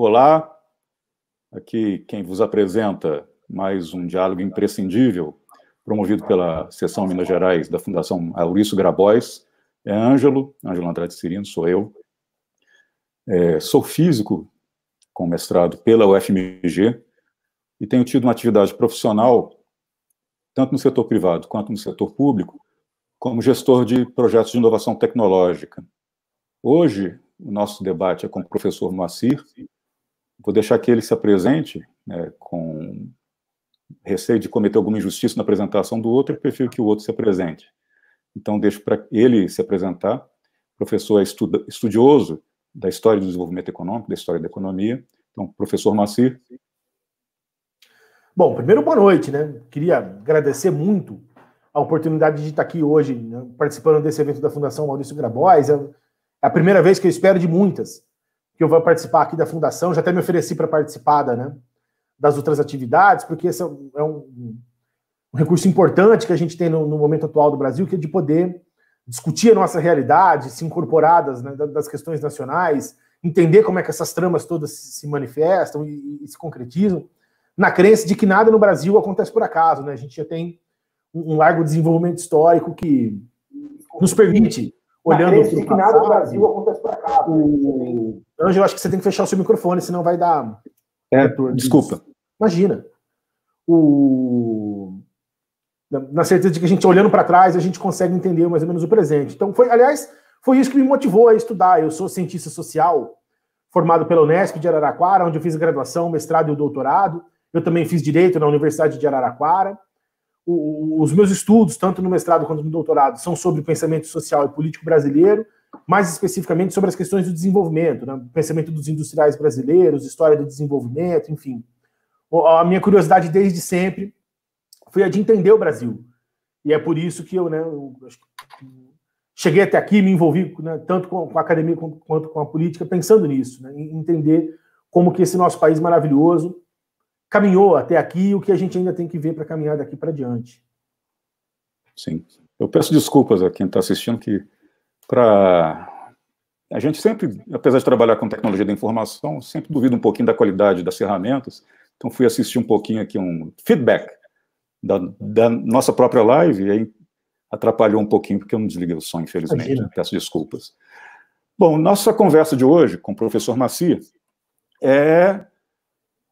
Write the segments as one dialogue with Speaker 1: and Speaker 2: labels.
Speaker 1: Olá, aqui quem vos apresenta mais um diálogo imprescindível, promovido pela Seção Minas Gerais da Fundação Aurício Grabois, é Ângelo, Ângelo Andrade Cirino, sou eu. É, sou físico, com mestrado pela UFMG, e tenho tido uma atividade profissional, tanto no setor privado quanto no setor público, como gestor de projetos de inovação tecnológica. Hoje, o nosso debate é com o professor Moacir, vou deixar que ele se apresente né, com receio de cometer alguma injustiça na apresentação do outro, eu prefiro que o outro se apresente. Então, deixo para ele se apresentar. O professor é estuda, estudioso da história do desenvolvimento econômico, da história da economia. Então, professor Maci.
Speaker 2: Bom, primeiro, boa noite. Né? Queria agradecer muito a oportunidade de estar aqui hoje, né, participando desse evento da Fundação Maurício Grabois. É a primeira vez que eu espero de muitas que eu vou participar aqui da fundação, já até me ofereci para participar da, né, das outras atividades, porque esse é, é um, um, recurso importante que a gente tem no, no, momento atual do Brasil, que é de poder discutir a nossa realidade, se incorporadas né, das questões nacionais, entender como é que essas tramas todas se manifestam e, e, se concretizam, na crença de que nada no Brasil acontece por acaso. Né? A gente já tem um, largo desenvolvimento histórico que nos permite, olhando para o passado... que nada no Brasil acontece por acaso. Ângelo, acho que você tem que fechar o seu microfone, senão vai dar.
Speaker 1: É, retorno. desculpa.
Speaker 2: Imagina. O... Na certeza de que a gente, olhando para trás, a gente consegue entender mais ou menos o presente. Então, foi, aliás, foi isso que me motivou a estudar. Eu sou cientista social, formado pela Unesp de Araraquara, onde eu fiz a graduação, mestrado e o doutorado. Eu também fiz direito na Universidade de Araraquara. O, os meus estudos, tanto no mestrado quanto no doutorado, são sobre pensamento social e político brasileiro mais especificamente sobre as questões do desenvolvimento, né? pensamento dos industriais brasileiros, história do desenvolvimento, enfim. A minha curiosidade desde sempre foi a de entender o Brasil. E é por isso que eu, né, eu cheguei até aqui, me envolvi né, tanto com a academia quanto com a política, pensando nisso, né, em entender como que esse nosso país maravilhoso caminhou até aqui e o que a gente ainda tem que ver para caminhar daqui para diante.
Speaker 1: Sim. Eu peço desculpas a quem está assistindo que para. A gente sempre, apesar de trabalhar com tecnologia da informação, sempre duvido um pouquinho da qualidade das ferramentas. Então, fui assistir um pouquinho aqui um feedback da, da nossa própria live, e aí atrapalhou um pouquinho, porque eu não desliguei o som, infelizmente. Imagina. Peço desculpas. Bom, nossa conversa de hoje com o professor Macia é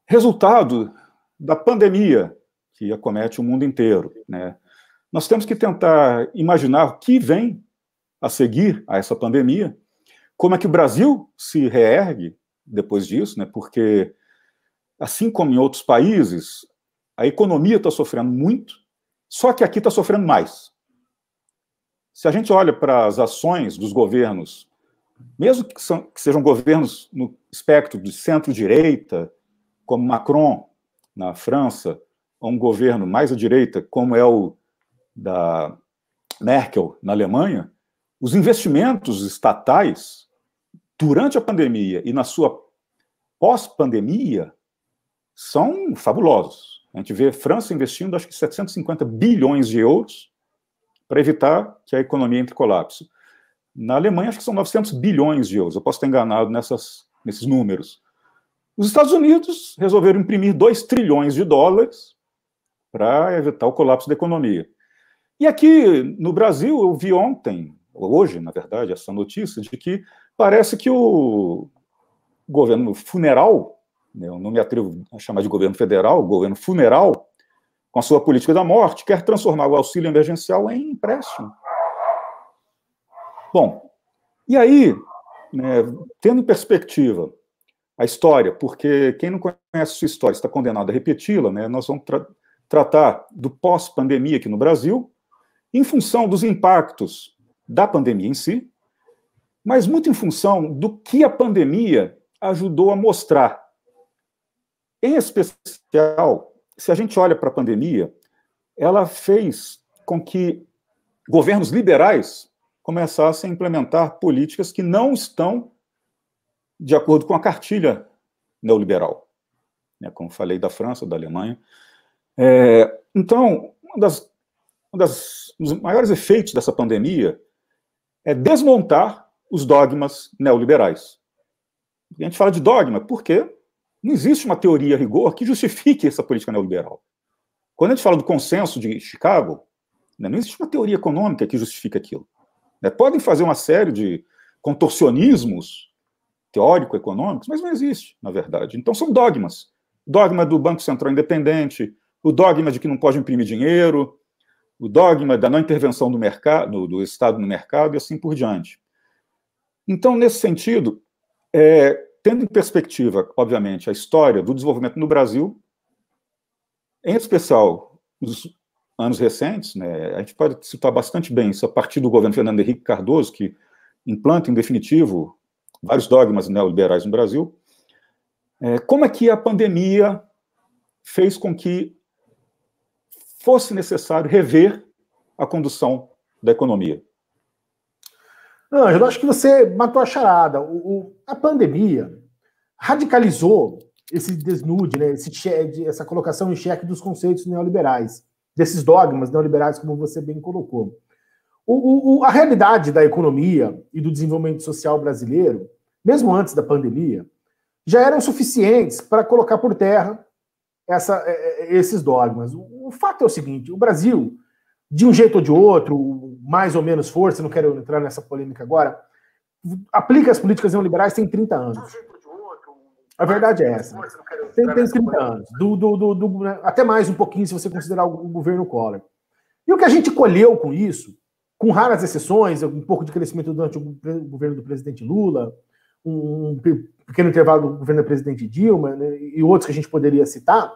Speaker 1: resultado da pandemia que acomete o mundo inteiro. Né? Nós temos que tentar imaginar o que vem a seguir a essa pandemia, como é que o Brasil se reergue depois disso, né? Porque assim como em outros países, a economia está sofrendo muito, só que aqui está sofrendo mais. Se a gente olha para as ações dos governos, mesmo que, são, que sejam governos no espectro de centro-direita, como Macron na França, ou um governo mais à direita, como é o da Merkel na Alemanha, os investimentos estatais, durante a pandemia e na sua pós-pandemia, são fabulosos. A gente vê a França investindo acho que 750 bilhões de euros para evitar que a economia entre em colapso. Na Alemanha, acho que são 900 bilhões de euros. Eu posso estar enganado nessas, nesses números. Os Estados Unidos resolveram imprimir 2 trilhões de dólares para evitar o colapso da economia. E aqui no Brasil, eu vi ontem hoje, na verdade, essa notícia de que parece que o governo funeral, né, eu não me atrevo a chamar de governo federal, governo funeral, com a sua política da morte, quer transformar o auxílio emergencial em empréstimo. Bom, e aí, né, tendo em perspectiva a história, porque quem não conhece sua história está condenado a repeti-la, né, nós vamos tra tratar do pós-pandemia aqui no Brasil, em função dos impactos da pandemia em si, mas muito em função do que a pandemia ajudou a mostrar. Em especial, se a gente olha para a pandemia, ela fez com que governos liberais começassem a implementar políticas que não estão de acordo com a cartilha neoliberal, né, como falei da França, da Alemanha. É, então, uma das, um dos maiores efeitos dessa pandemia é desmontar os dogmas neoliberais. A gente fala de dogma porque não existe uma teoria a rigor que justifique essa política neoliberal. Quando a gente fala do consenso de Chicago, né, não existe uma teoria econômica que justifique aquilo. Né? Podem fazer uma série de contorcionismos teórico-econômicos, mas não existe, na verdade. Então são dogmas. Dogma do Banco Central Independente, o dogma de que não pode imprimir dinheiro, o dogma da não intervenção do, mercado, do Estado no mercado e assim por diante. Então, nesse sentido, é, tendo em perspectiva, obviamente, a história do desenvolvimento no Brasil, em especial os anos recentes, né, a gente pode citar bastante bem isso a partir do governo Fernando Henrique Cardoso, que implanta, em definitivo, vários dogmas neoliberais no Brasil, é, como é que a pandemia fez com que fosse necessário rever a condução da economia.
Speaker 2: Ângelo, acho que você matou a charada. O, o, a pandemia radicalizou esse desnude, né, esse, essa colocação em xeque dos conceitos neoliberais, desses dogmas neoliberais, como você bem colocou. O, a realidade da economia e do desenvolvimento social brasileiro, mesmo antes da pandemia, já eram suficientes para colocar por terra essa, é, é, esses dogmas. O, fato é o seguinte: o Brasil, de um jeito ou de outro, mais ou menos força, não quero entrar nessa polêmica agora, aplica as políticas neoliberais tem 30 anos. A verdade é essa. Tem, tem 30 anos. Do, do, do, do né? até mais um pouquinho, se você considerar o, o governo Collor. E o que a gente colheu com isso, com raras exceções, um pouco de crescimento durante o governo do presidente Lula, um pequeno intervalo do governo da presidente Dilma né, e outros que a gente poderia citar,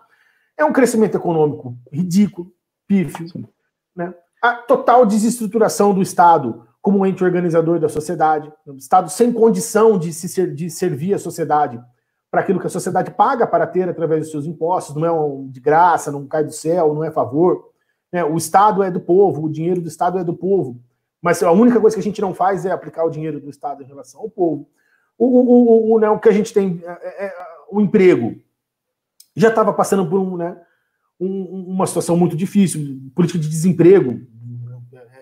Speaker 2: é um crescimento econômico ridículo, pífio, né? a total desestruturação do Estado como um ente organizador da sociedade, um Estado sem condição de, se ser, de servir a sociedade para aquilo que a sociedade paga para ter através dos seus impostos, não é um, de graça, não cai do céu, não é favor. Né? O Estado é do povo, o dinheiro do Estado é do povo. Mas a única coisa que a gente não faz é aplicar o dinheiro do Estado em relação ao povo o, o, o, o, né, o que a gente tem, é, é, é o emprego, já estava passando por um, né, um, uma situação muito difícil, política de desemprego,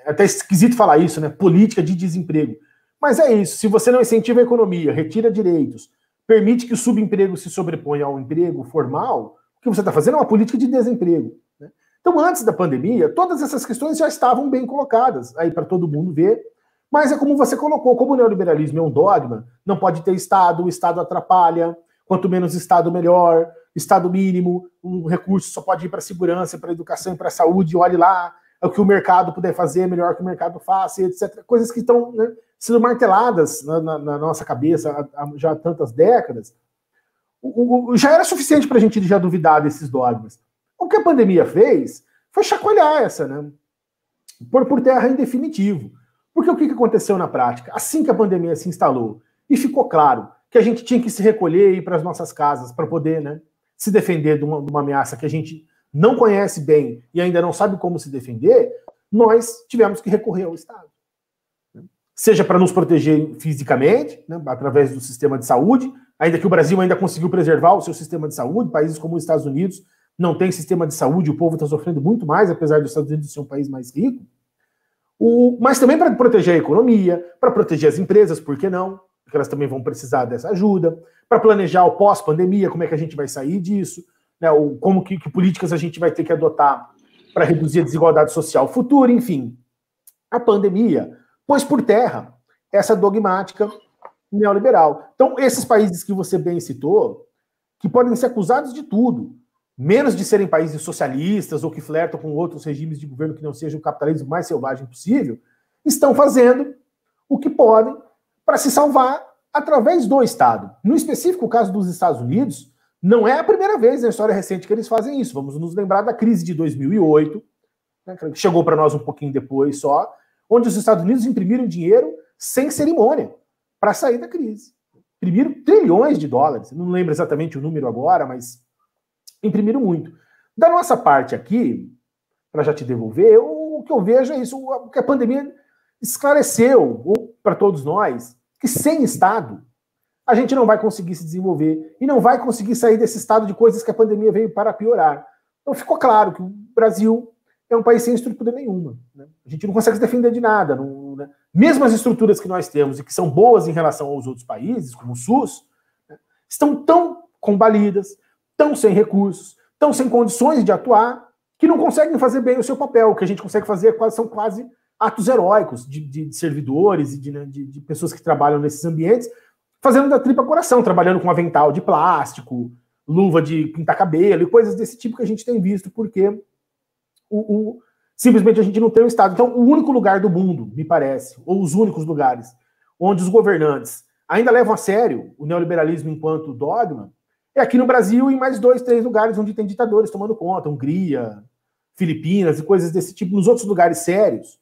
Speaker 2: é até esquisito falar isso, né, política de desemprego. Mas é isso, se você não incentiva a economia, retira direitos, permite que o subemprego se sobreponha ao emprego formal, o que você está fazendo é uma política de desemprego. Né. Então, antes da pandemia, todas essas questões já estavam bem colocadas aí para todo mundo ver mas é como você colocou, como o neoliberalismo é um dogma, não pode ter Estado, o Estado atrapalha, quanto menos Estado, melhor, Estado mínimo, o recurso só pode ir para segurança, para educação e para saúde, olhe lá, é o que o mercado puder fazer, é melhor que o mercado faça, etc. Coisas que estão né, sendo marteladas na, na, na nossa cabeça há, há, já tantas décadas. O, o, já era suficiente para a gente já duvidar desses dogmas. O que a pandemia fez foi chacoalhar essa, né? Pôr por terra em definitivo. Porque o que aconteceu na prática? Assim que a pandemia se instalou e ficou claro que a gente tinha que se recolher e ir para as nossas casas para poder né, se defender de uma, de uma ameaça que a gente não conhece bem e ainda não sabe como se defender, nós tivemos que recorrer ao Estado. Seja para nos proteger fisicamente, né, através do sistema de saúde, ainda que o Brasil ainda conseguiu preservar o seu sistema de saúde, países como os Estados Unidos não têm sistema de saúde, o povo está sofrendo muito mais, apesar dos Estados Unidos ser um país mais rico, o, mas também para proteger a economia, para proteger as empresas, por que não? Porque elas também vão precisar dessa ajuda, para planejar o pós-pandemia, como é que a gente vai sair disso, né, o, como que, que políticas a gente vai ter que adotar para reduzir a desigualdade social futura, enfim. A pandemia pôs por terra essa dogmática neoliberal. Então, esses países que você bem citou, que podem ser acusados de tudo, menos de serem países socialistas ou que flertam com outros regimes de governo que não sejam o capitalismo mais selvagem possível, estão fazendo o que podem para se salvar através do Estado. No específico, o caso dos Estados Unidos, não é a primeira vez na história recente que eles fazem isso. Vamos nos lembrar da crise de 2008, né, que chegou para nós um pouquinho depois só, onde os Estados Unidos imprimiram dinheiro sem cerimônia para sair da crise. Imprimiram trilhões de dólares. Não lembro exatamente o número agora, mas imprimiram muito. Da nossa parte aqui, para já te devolver, eu, o que eu vejo é isso, o que a pandemia esclareceu para todos nós, que sem Estado a gente não vai conseguir se desenvolver e não vai conseguir sair desse estado de coisas que a pandemia veio para piorar. Então ficou claro que o Brasil é um país sem estrutura nenhuma. Né? A gente não consegue se defender de nada. Não, né? Mesmo as estruturas que nós temos e que são boas em relação aos outros países, como o SUS, né? estão tão combalidas, tão sem recursos, tão sem condições de atuar, que não conseguem fazer bem o seu papel. O que a gente consegue fazer é são quase atos heróicos de, de, de servidores e de, né, de, de pessoas que trabalham nesses ambientes, fazendo da tripa coração, trabalhando com avental de plástico, luva de pintar cabelo e coisas desse tipo que a gente tem visto, porque o, o, simplesmente a gente não tem um Estado. Então, o único lugar do mundo, me parece, ou os únicos lugares, onde os governantes ainda levam a sério o neoliberalismo enquanto dogma, e é aqui no Brasil, em mais dois, três lugares onde tem ditadores tomando conta, Hungria, Filipinas e coisas desse tipo. Nos outros lugares sérios,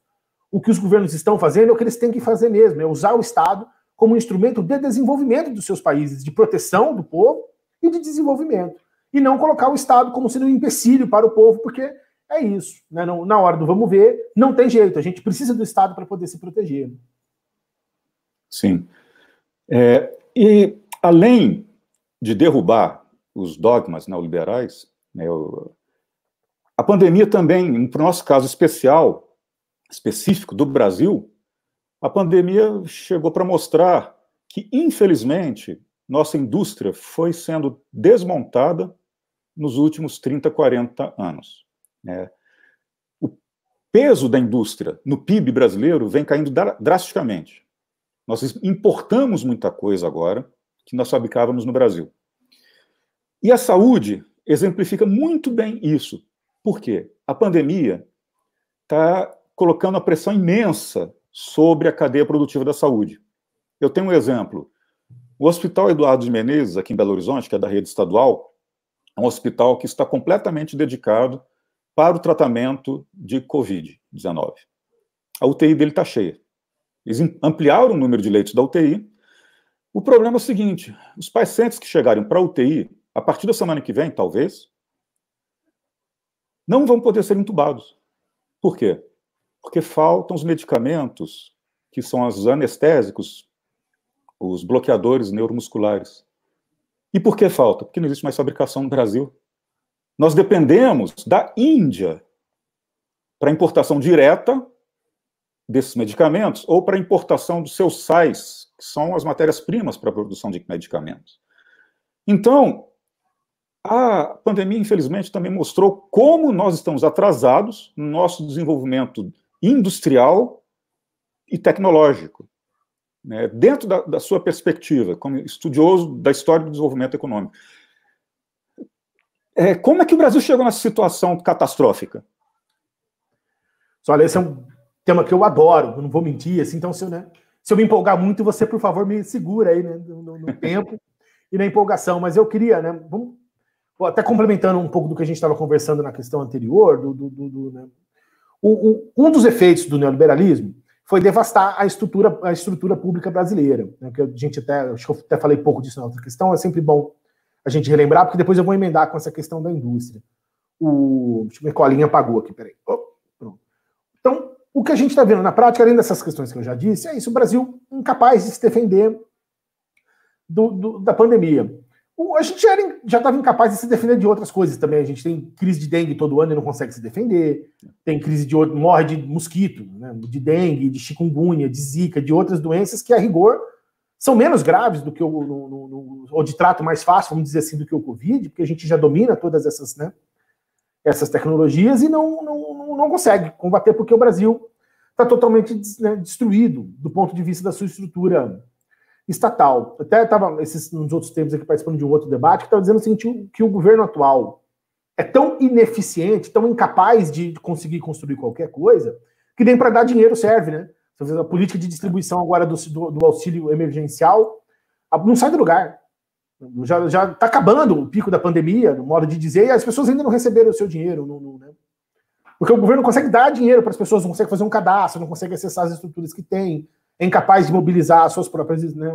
Speaker 2: o que os governos estão fazendo é o que eles têm que fazer mesmo, é usar o Estado como um instrumento de desenvolvimento dos seus países, de proteção do povo e de desenvolvimento. E não colocar o Estado como sendo um empecilho para o povo, porque é isso. Né? Não, na hora do vamos ver, não tem jeito. A gente precisa do Estado para poder se proteger.
Speaker 1: Sim. É, e além de derrubar os dogmas neoliberais, né, a pandemia também, para o nosso caso especial, específico do Brasil, a pandemia chegou para mostrar que, infelizmente, nossa indústria foi sendo desmontada nos últimos 30, 40 anos. Né? O peso da indústria no PIB brasileiro vem caindo drasticamente. Nós importamos muita coisa agora, que nós fabricávamos no Brasil. E a saúde exemplifica muito bem isso. Por quê? A pandemia está colocando uma pressão imensa sobre a cadeia produtiva da saúde. Eu tenho um exemplo. O Hospital Eduardo de Menezes, aqui em Belo Horizonte, que é da rede estadual, é um hospital que está completamente dedicado para o tratamento de Covid-19. A UTI dele está cheia. Eles ampliaram o número de leitos da UTI o problema é o seguinte: os pacientes que chegarem para UTI, a partir da semana que vem, talvez, não vão poder ser entubados. Por quê? Porque faltam os medicamentos que são os anestésicos, os bloqueadores neuromusculares. E por que falta? Porque não existe mais fabricação no Brasil. Nós dependemos da Índia para importação direta desses medicamentos ou para a importação dos seus sais, que são as matérias-primas para a produção de medicamentos. Então, a pandemia, infelizmente, também mostrou como nós estamos atrasados no nosso desenvolvimento industrial e tecnológico. Né? Dentro da, da sua perspectiva, como estudioso da história do desenvolvimento econômico, é, como é que o Brasil chegou nessa situação catastrófica?
Speaker 2: Olha, esse é um tema que eu adoro, não vou mentir, assim, então se eu, né, se eu me empolgar muito, você, por favor, me segura aí né, no, no tempo e na empolgação, mas eu queria, né, vamos, até complementando um pouco do que a gente estava conversando na questão anterior, do, do, do, do né, o, o, um dos efeitos do neoliberalismo foi devastar a estrutura, a estrutura pública brasileira. Né, que a gente até, acho que eu até falei pouco disso na outra questão, é sempre bom a gente relembrar, porque depois eu vou emendar com essa questão da indústria. O. Deixa eu ver qual apagou aqui, peraí. Oh, então, o que a gente está vendo na prática, além dessas questões que eu já disse, é isso: o Brasil incapaz de se defender do, do, da pandemia. O, a gente já estava incapaz de se defender de outras coisas também. A gente tem crise de dengue todo ano e não consegue se defender. Tem crise de morte morre de mosquito, né? de dengue, de chikungunya, de zika, de outras doenças que, a rigor, são menos graves do que o. No, no, no, ou de trato mais fácil, vamos dizer assim, do que o Covid, porque a gente já domina todas essas, né, essas tecnologias e não, não não consegue combater, porque o Brasil está totalmente né, destruído do ponto de vista da sua estrutura estatal. Até estava esses nos outros tempos aqui participando de um outro debate que estava dizendo o seguinte: que o governo atual é tão ineficiente, tão incapaz de conseguir construir qualquer coisa, que nem para dar dinheiro serve, né? A política de distribuição agora do, do, do auxílio emergencial não sai do lugar. Já está acabando o pico da pandemia, no modo de dizer, e as pessoas ainda não receberam o seu dinheiro. Né? Porque o governo não consegue dar dinheiro para as pessoas, não consegue fazer um cadastro, não consegue acessar as estruturas que tem, é incapaz de mobilizar suas próprias, né,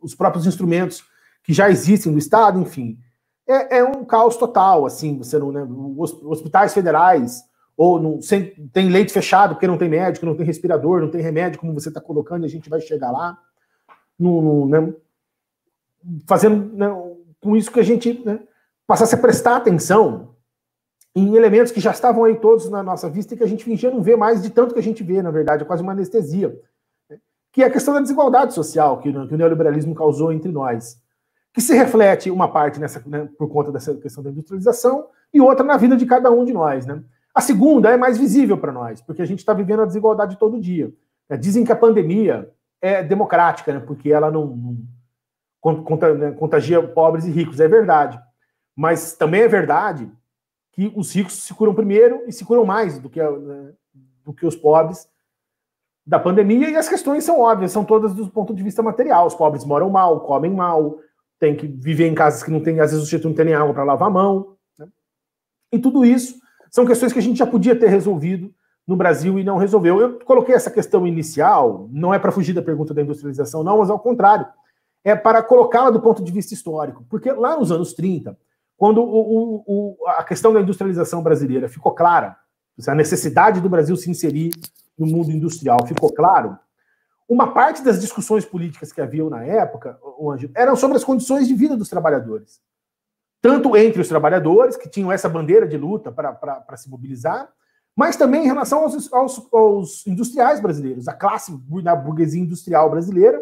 Speaker 2: os próprios instrumentos que já existem no Estado, enfim. É, é um caos total, assim, você não, né, hospitais federais, ou não, sem, tem leito fechado porque não tem médico, não tem respirador, não tem remédio, como você está colocando, a gente vai chegar lá, no, no né, fazendo né, com isso que a gente né, passasse a prestar atenção em elementos que já estavam aí todos na nossa vista e que a gente fingia não ver mais de tanto que a gente vê, na verdade, é quase uma anestesia. Né? Que é a questão da desigualdade social que, o neoliberalismo causou entre nós. Que se reflete uma parte nessa, né, por conta dessa questão da industrialização e outra na vida de cada um de nós. Né? A segunda é mais visível para nós, porque a gente está vivendo a desigualdade todo dia. É, dizem que a pandemia é democrática, né, porque ela não, não né, contagia pobres e ricos. É verdade. Mas também é verdade que os ricos se curam primeiro e se curam mais do que, né, do que os pobres da pandemia. E as questões são óbvias, são todas do ponto de vista material. Os pobres moram mal, comem mal, têm que viver em casas que não tem, às vezes o sujeito não tem nem água para lavar a mão. Né? E tudo isso são questões que a gente já podia ter resolvido no Brasil e não resolveu. Eu coloquei essa questão inicial, não é para fugir da pergunta da industrialização, não, mas ao contrário, é para colocá-la do ponto de vista histórico. Porque lá nos anos 30, quando o, o, o, a questão da industrialização brasileira ficou clara, a necessidade do Brasil se inserir no mundo industrial ficou claro, uma parte das discussões políticas que haviam na época, Ângelo, eram sobre as condições de vida dos trabalhadores. Tanto entre os trabalhadores, que tinham essa bandeira de luta para se mobilizar, mas também em relação aos, aos, aos industriais brasileiros. A classe da burguesia industrial brasileira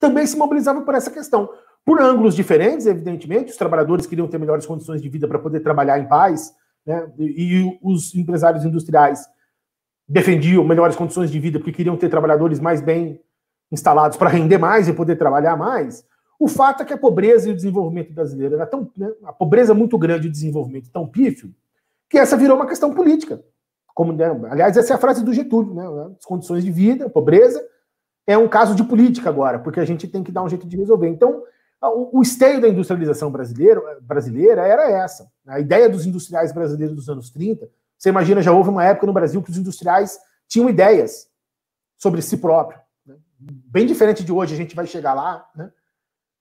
Speaker 2: também se mobilizava por essa questão. Por ângulos diferentes, evidentemente, os trabalhadores queriam ter melhores condições de vida para poder trabalhar em paz, né? e os empresários industriais defendiam melhores condições de vida porque queriam ter trabalhadores mais bem instalados para render mais e poder trabalhar mais. O fato é que a pobreza e o desenvolvimento brasileiro era tão. Né, a pobreza muito grande e o desenvolvimento tão pífio, que essa virou uma questão política. Como, né, aliás, essa é a frase do Getúlio: né, as condições de vida, a pobreza, é um caso de política agora, porque a gente tem que dar um jeito de resolver. Então, o, esteio da industrialização brasileira, brasileira era essa. Né? A ideia dos industriais brasileiros dos anos 30, você imagina, já houve uma época no Brasil que os industriais tinham ideias sobre si próprio. Né? Bem diferente de hoje, a gente vai chegar lá, né?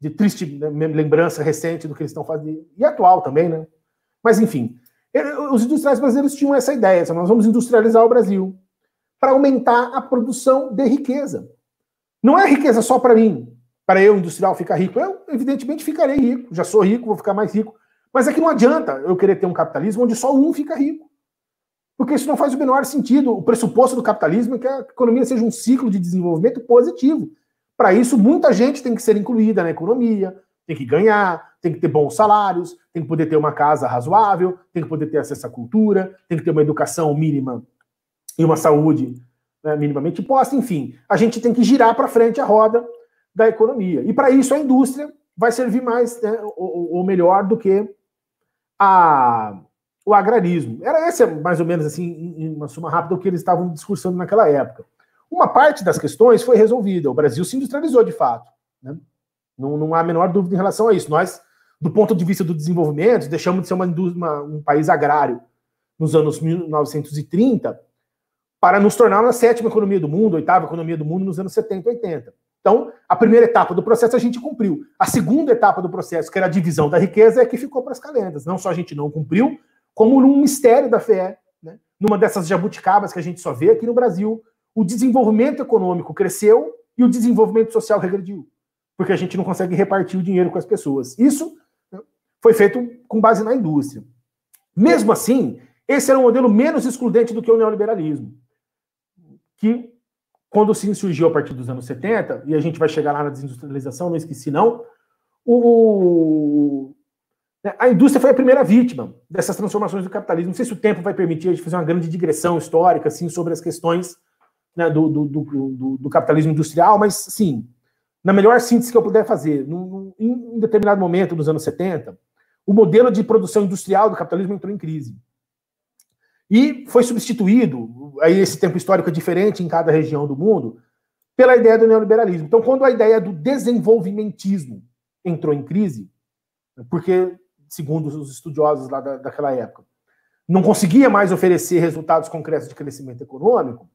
Speaker 2: de triste né, lembrança recente do que eles estão fazendo, e atual também, né? Mas, enfim, os industriais brasileiros tinham essa ideia, assim, nós vamos industrializar o Brasil para aumentar a produção de riqueza. Não é riqueza só para mim, para eu, industrial, ficar rico? Eu, evidentemente, ficarei rico, já sou rico, vou ficar mais rico. Mas é que não adianta eu querer ter um capitalismo onde só um fica rico. Porque isso não faz o menor sentido. O pressuposto do capitalismo é que a economia seja um ciclo de desenvolvimento positivo. Para isso, muita gente tem que ser incluída na economia, tem que ganhar, tem que ter bons salários, tem que poder ter uma casa razoável, tem que poder ter acesso à cultura, tem que ter uma educação mínima e uma saúde né, minimamente posta. Enfim, a gente tem que girar para frente a roda da economia. E para isso a indústria vai servir mais né, ou, ou, melhor do que a, o agrarismo. Era essa é mais ou menos assim, em uma suma rápida, o que eles estavam discursando naquela época. Uma parte das questões foi resolvida. O Brasil se industrializou de fato. Né? Não, não há a menor dúvida em relação a isso. Nós, do ponto de vista do desenvolvimento, deixamos de ser uma, uma, um país agrário nos anos 1930 para nos tornar a sétima economia do mundo, a oitava economia do mundo nos anos 70, 80. Então, a primeira etapa do processo a gente cumpriu. A segunda etapa do processo, que era a divisão da riqueza, é que ficou para as calendas. Não só a gente não cumpriu, como num mistério da fé, né? numa dessas jabuticabas que a gente só vê aqui no Brasil, o desenvolvimento econômico cresceu e o desenvolvimento social regrediu, porque a gente não consegue repartir o dinheiro com as pessoas. Isso né, foi feito com base na indústria. Mesmo assim, esse era um modelo menos excludente do que o neoliberalismo, que quando se insurgiu a partir dos anos 70, e a gente vai chegar lá na desindustrialização, não esqueci não, o, né, a indústria foi a primeira vítima dessas transformações do capitalismo. Não sei se o tempo vai permitir a gente fazer uma grande digressão histórica assim, sobre as questões né, do, do, do, do, capitalismo industrial, mas sim, na melhor síntese que eu puder fazer, num, em um determinado momento, nos anos 70, o modelo de produção industrial do capitalismo entrou em crise e foi substituído, aí esse tempo histórico é diferente em cada região do mundo, pela ideia do neoliberalismo. Então, quando a ideia do desenvolvimentismo entrou em crise, porque, segundo os estudiosos lá da, daquela época, não conseguia mais oferecer resultados concretos de crescimento econômico,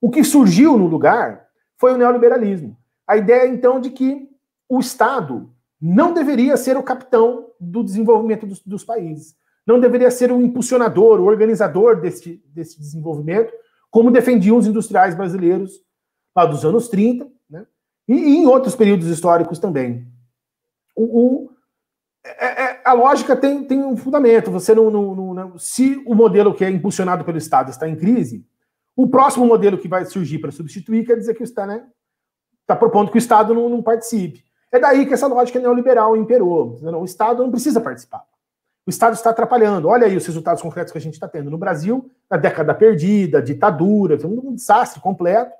Speaker 2: o que surgiu no lugar foi o neoliberalismo. A ideia, então, de que o Estado não deveria ser o capitão do desenvolvimento dos, dos países não deveria ser o impulsionador, o organizador desse desse desenvolvimento, como defendiam os industriais brasileiros lá dos anos 30, né? e, e em outros períodos históricos também. O, o é, é, a lógica tem, tem um fundamento. Você não, não, não, não, se o modelo que é impulsionado pelo Estado está em crise, o próximo modelo que vai surgir para substituir quer dizer que está, né, está propondo que o Estado não, não participe. É daí que essa lógica neoliberal imperou. Né? O Estado não precisa participar o Estado está atrapalhando. Olha aí os resultados concretos que a gente está tendo no Brasil, na década perdida, ditadura, um desastre completo.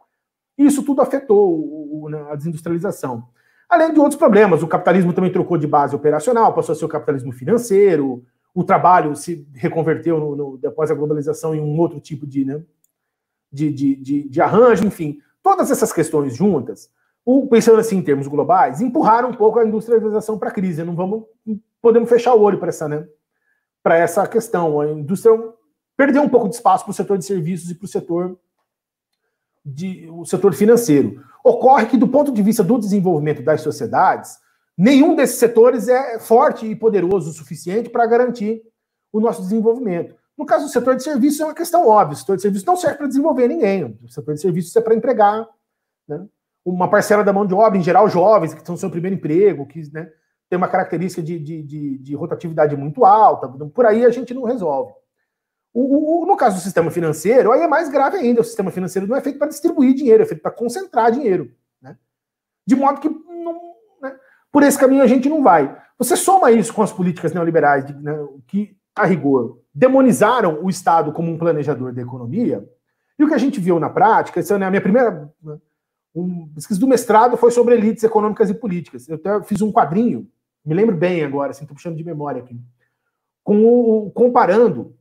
Speaker 2: Isso tudo afetou né, a desindustrialização. Além de outros problemas, o capitalismo também trocou de base operacional, passou a ser o capitalismo financeiro, o trabalho se reconverteu no, no, depois da globalização em um outro tipo de, né, de, de, de, de, arranjo, enfim. Todas essas questões juntas, pensando assim em termos globais, empurraram um pouco a industrialização para a crise. Não vamos, podemos fechar o olho para essa, né, para essa questão. A indústria perdeu um pouco de espaço para o setor de serviços e para o setor de, o setor financeiro. Ocorre que, do ponto de vista do desenvolvimento das sociedades, nenhum desses setores é forte e poderoso o suficiente para garantir o nosso desenvolvimento. No caso do setor de serviços, é uma questão óbvia. O setor de serviços não serve para desenvolver ninguém. O setor de serviços é para empregar né? uma parcela da mão de obra, em geral jovens, que estão no seu primeiro emprego, que né, tem uma característica de, de, de, de rotatividade muito alta, então, por aí a gente não resolve. O, o, no caso do sistema financeiro, aí é mais grave ainda. O sistema financeiro não é feito para distribuir dinheiro, é feito para concentrar dinheiro. Né? De modo que não, né? por esse caminho a gente não vai. Você soma isso com as políticas neoliberais de, né, que, a rigor, demonizaram o Estado como um planejador da economia, e o que a gente viu na prática, essa é a minha primeira. Né, um, pesquisa do mestrado foi sobre elites econômicas e políticas. Eu até fiz um quadrinho me lembro bem agora, assim, estou puxando de memória aqui, com o, comparando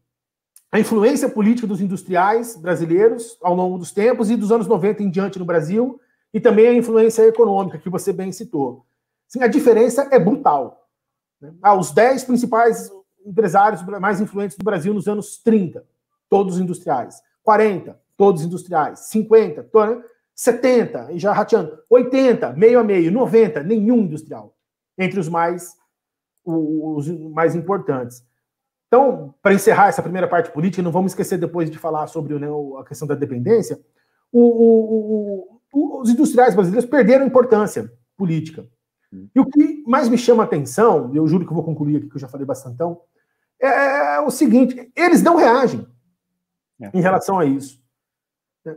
Speaker 2: a influência política dos industriais brasileiros ao longo dos tempos e dos anos 90 em diante no Brasil, e também a influência econômica, que você bem citou. Assim, a diferença é brutal. Né? Ah, os 10 principais empresários mais influentes do Brasil nos anos 30, todos industriais. 40, todos industriais. 50, 70, né? já rateando. 80, meio a meio. 90, nenhum industrial entre os mais, os mais importantes. Então, para encerrar essa primeira parte política, não vamos esquecer depois de falar sobre né, a questão da dependência, o, o, o, os industriais brasileiros perderam importância política. Hum. E o que mais me chama a atenção, eu juro que vou concluir aqui, que eu já falei bastantão, é, é, é o seguinte: eles não reagem é. em relação a isso.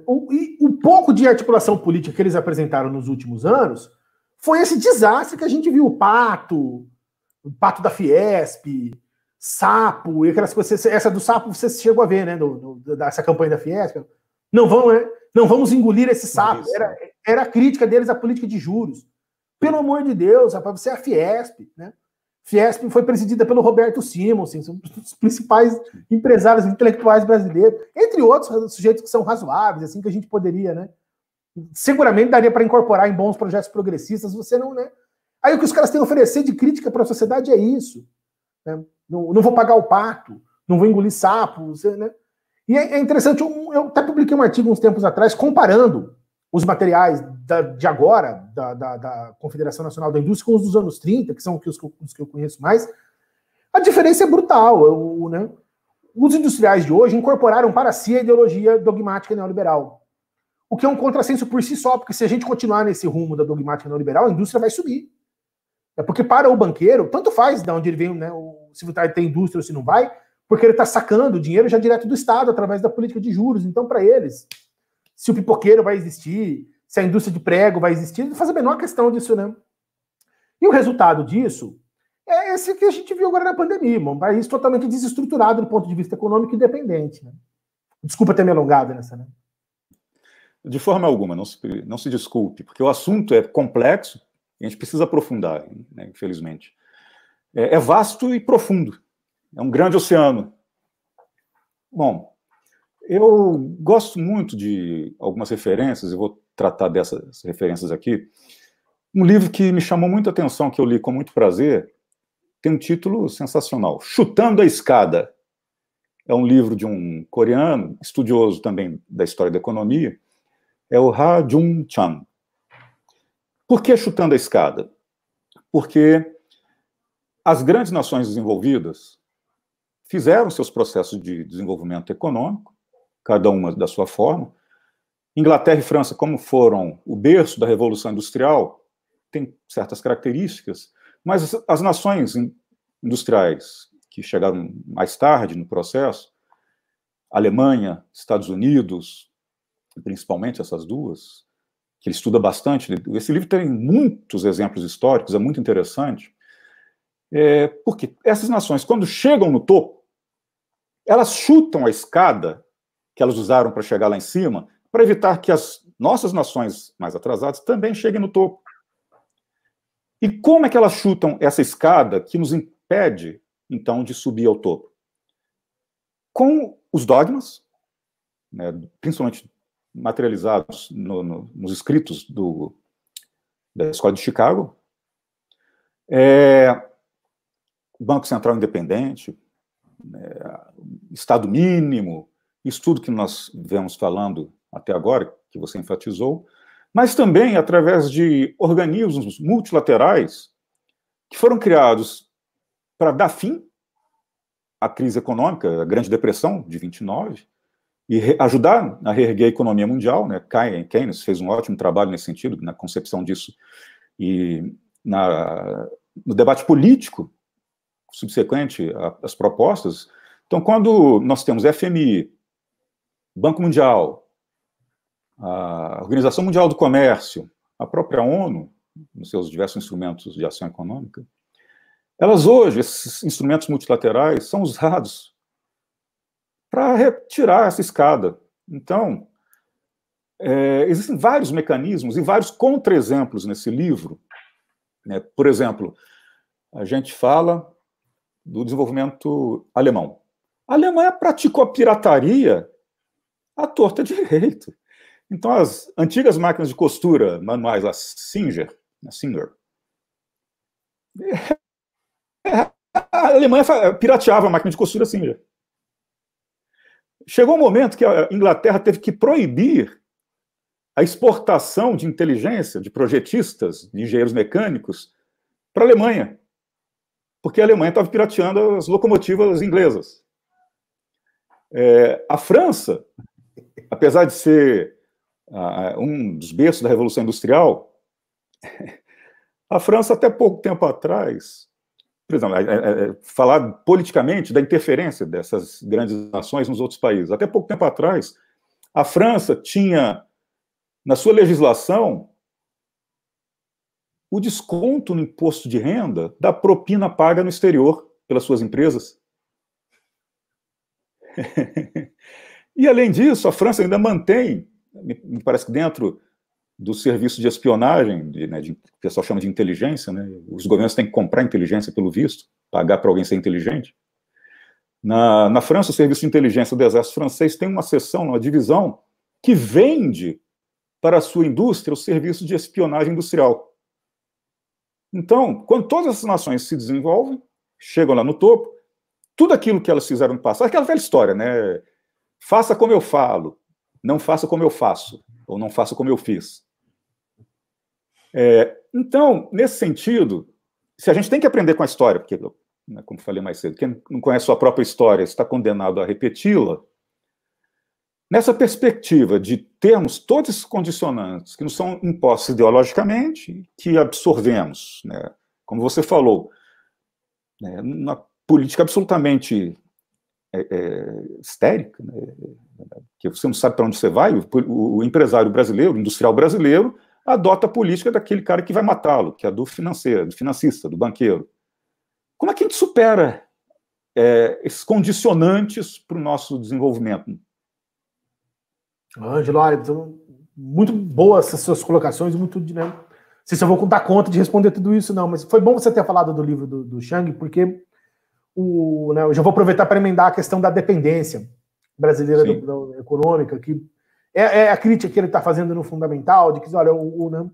Speaker 2: O, e o pouco de articulação política que eles apresentaram nos últimos anos foi esse desastre que a gente viu. O pato, o pato da Fiesp, sapo, e aquelas coisas. Essa do sapo você chegou a ver, né? dessa campanha da Fiesp. Não, vão, né? não vamos engolir esse sapo. Era, era a crítica deles à política de juros. Pelo amor de Deus, rapaz, você é a Fiesp, né? Fiesp foi presidida pelo Roberto Simons, assim, um dos principais empresários intelectuais brasileiros, entre outros sujeitos que são razoáveis, assim que a gente poderia, né? seguramente daria para incorporar em bons projetos progressistas, você não, né? Aí o que os caras têm a oferecer de crítica para a sociedade é isso. Né? Não, não, vou pagar o pato, não vou engolir sapos né? E é, é interessante, eu, eu, até publiquei um artigo uns tempos atrás comparando os materiais da, de agora, da, da, da, Confederação Nacional da Indústria, com os dos anos 30, que são os que eu, os que eu conheço mais. A diferença é brutal. Eu, né? Os industriais de hoje incorporaram para si a ideologia dogmática neoliberal o que é um contrassenso por si só, porque se a gente continuar nesse rumo da dogmática neoliberal, a indústria vai subir. É porque para o banqueiro, tanto faz de onde ele vem, né, o, se vai ter indústria ou se não vai, porque ele está sacando o dinheiro já direto do Estado, através da política de juros. Então, para eles, se o pipoqueiro vai existir, se a indústria de prego vai existir, não faz a menor questão disso, né? E o resultado disso é esse que a gente viu agora na pandemia, um país totalmente desestruturado do ponto de vista econômico e independente. Né? Desculpa ter me alongado nessa, né?
Speaker 1: de forma alguma, não se, não se desculpe, porque o assunto é complexo e a gente precisa aprofundar, né, infelizmente. É, é, vasto e profundo, é um grande oceano. Bom, eu gosto muito de algumas referências, eu vou tratar dessas referências aqui. Um livro que me chamou muita atenção, que eu li com muito prazer, tem um título sensacional: Chutando a Escada. É um livro de um coreano, estudioso também da história da economia, é o Ha Jun Chan. Por que chutando a escada? Porque as grandes nações desenvolvidas fizeram seus processos de desenvolvimento econômico, cada uma da sua forma. Inglaterra e França, como foram o berço da Revolução Industrial, tem certas características, mas as nações industriais que chegaram mais tarde no processo, Alemanha, Estados Unidos, principalmente essas duas, que ele estuda bastante. Esse livro tem muitos exemplos históricos, é muito interessante, é, porque essas nações, quando chegam no topo, elas chutam a escada que elas usaram para chegar lá em cima, para evitar que as nossas nações mais atrasadas também cheguem no topo. E como é que elas chutam essa escada que nos impede, então, de subir ao topo? Com os dogmas, né, principalmente materializados no, no, nos escritos do, da Escola de Chicago. É, Banco Central Independente, é, Estado Mínimo, isso tudo que nós vemos falando até agora, que você enfatizou, mas também através de organismos multilaterais que foram criados para dar fim à crise econômica, à Grande Depressão de 29, e ajudar a reerguer a economia mundial. Né? Keynes fez um ótimo trabalho nesse sentido, na concepção disso. E na, no debate político subsequente às propostas. Então, quando nós temos FMI, Banco Mundial, a Organização Mundial do Comércio, a própria ONU, nos seus diversos instrumentos de ação econômica, elas hoje, esses instrumentos multilaterais, são usados para retirar essa escada. Então, é, existem vários mecanismos e vários contra-exemplos nesse livro. Né? Por exemplo, a gente fala do desenvolvimento alemão. A Alemanha é praticou a pirataria à torta direito. Então, as antigas máquinas de costura manuais, a Singer, a né? Singer é, é, a Alemanha pirateava a máquina de costura Singer. Chegou um momento que a Inglaterra teve que proibir a exportação de inteligência, de projetistas, de engenheiros mecânicos, para a Alemanha, porque a Alemanha estava pirateando as locomotivas inglesas. É, a França, apesar de ser um dos berços da Revolução Industrial, a França, até pouco tempo atrás, por exemplo, é, é, é, falar politicamente da interferência dessas grandes nações nos outros países. Até pouco tempo atrás, a França tinha, na sua legislação, o desconto no imposto de renda da propina paga no exterior pelas suas empresas. e, além disso, a França ainda mantém, me parece que dentro do serviço de espionagem, de, né, de, que o pessoal chama de inteligência, né, os governos têm que comprar inteligência pelo visto, pagar para alguém ser inteligente. Na, na, França, o Serviço de Inteligência do Exército Francês tem uma seção, uma divisão, que vende para a sua indústria o serviço de espionagem industrial. Então, quando todas essas nações se desenvolvem, chegam lá no topo, tudo aquilo que elas fizeram no passado, aquela velha história, né? Faça como eu falo, não faça como eu faço, ou não faça como eu fiz. É, então, nesse sentido, se a gente tem que aprender com a história, porque, né, como falei mais cedo, quem não conhece sua própria história está condenado a repeti-la, nessa perspectiva de termos todos esses condicionantes que nos são impostos ideologicamente, que absorvemos, né? como você falou, né? uma política absolutamente é, é, histérica, né? É que você não sabe para onde você vai, o, o, empresário brasileiro, o industrial brasileiro, adota a política daquele cara que vai matá-lo, que é do financeiro, do financista, do banqueiro. Como é que a gente supera é, esses condicionantes para o nosso
Speaker 2: desenvolvimento? Ângelo, então, muito boas essas suas colocações, muito Né? Não sei se eu vou dar conta de responder tudo isso, não, mas foi bom você ter falado do livro do, do Chang, porque o, né, eu já vou aproveitar para emendar a questão da dependência brasileira do, econômica, que é, é a crítica que ele está fazendo no fundamental, de que, olha, o, o, né,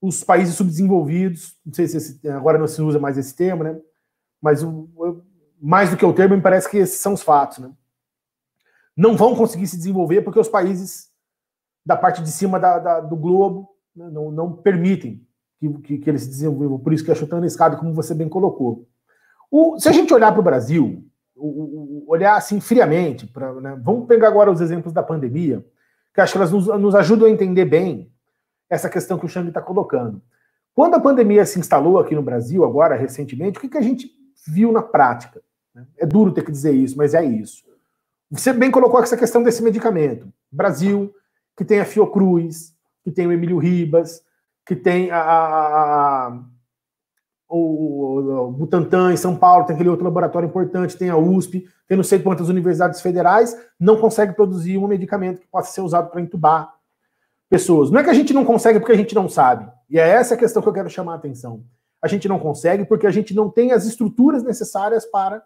Speaker 2: os países subdesenvolvidos, não sei se esse, agora não se usa mais esse termo, né? Mas o, mais do que o termo, me parece que esses são os fatos, né? Não vão conseguir se desenvolver porque os países da parte de cima da, da, do globo né, não, não, permitem que, que, que eles se desenvolvam. Por isso que é chutando a escada, como você bem colocou. O, se a gente olhar para o Brasil, olhar assim friamente, pra, né, vamos pegar agora os exemplos da pandemia que acho que elas nos, nos ajudam a entender bem essa questão que o Xang está colocando. Quando a pandemia se instalou aqui no Brasil, agora recentemente, o que, que a gente viu na prática? É duro ter que dizer isso, mas é isso. Você bem colocou essa questão desse medicamento. Brasil, que tem a Fiocruz, que tem o Emílio Ribas, que tem a, a, a o, o Butantan em São Paulo, tem aquele outro laboratório importante, tem a USP, tem não sei quantas universidades federais, não consegue produzir um medicamento que possa ser usado para entubar pessoas. Não é que a gente não consegue porque a gente não sabe. E é essa a questão que eu quero chamar a atenção. A gente não consegue porque a gente não tem as estruturas necessárias para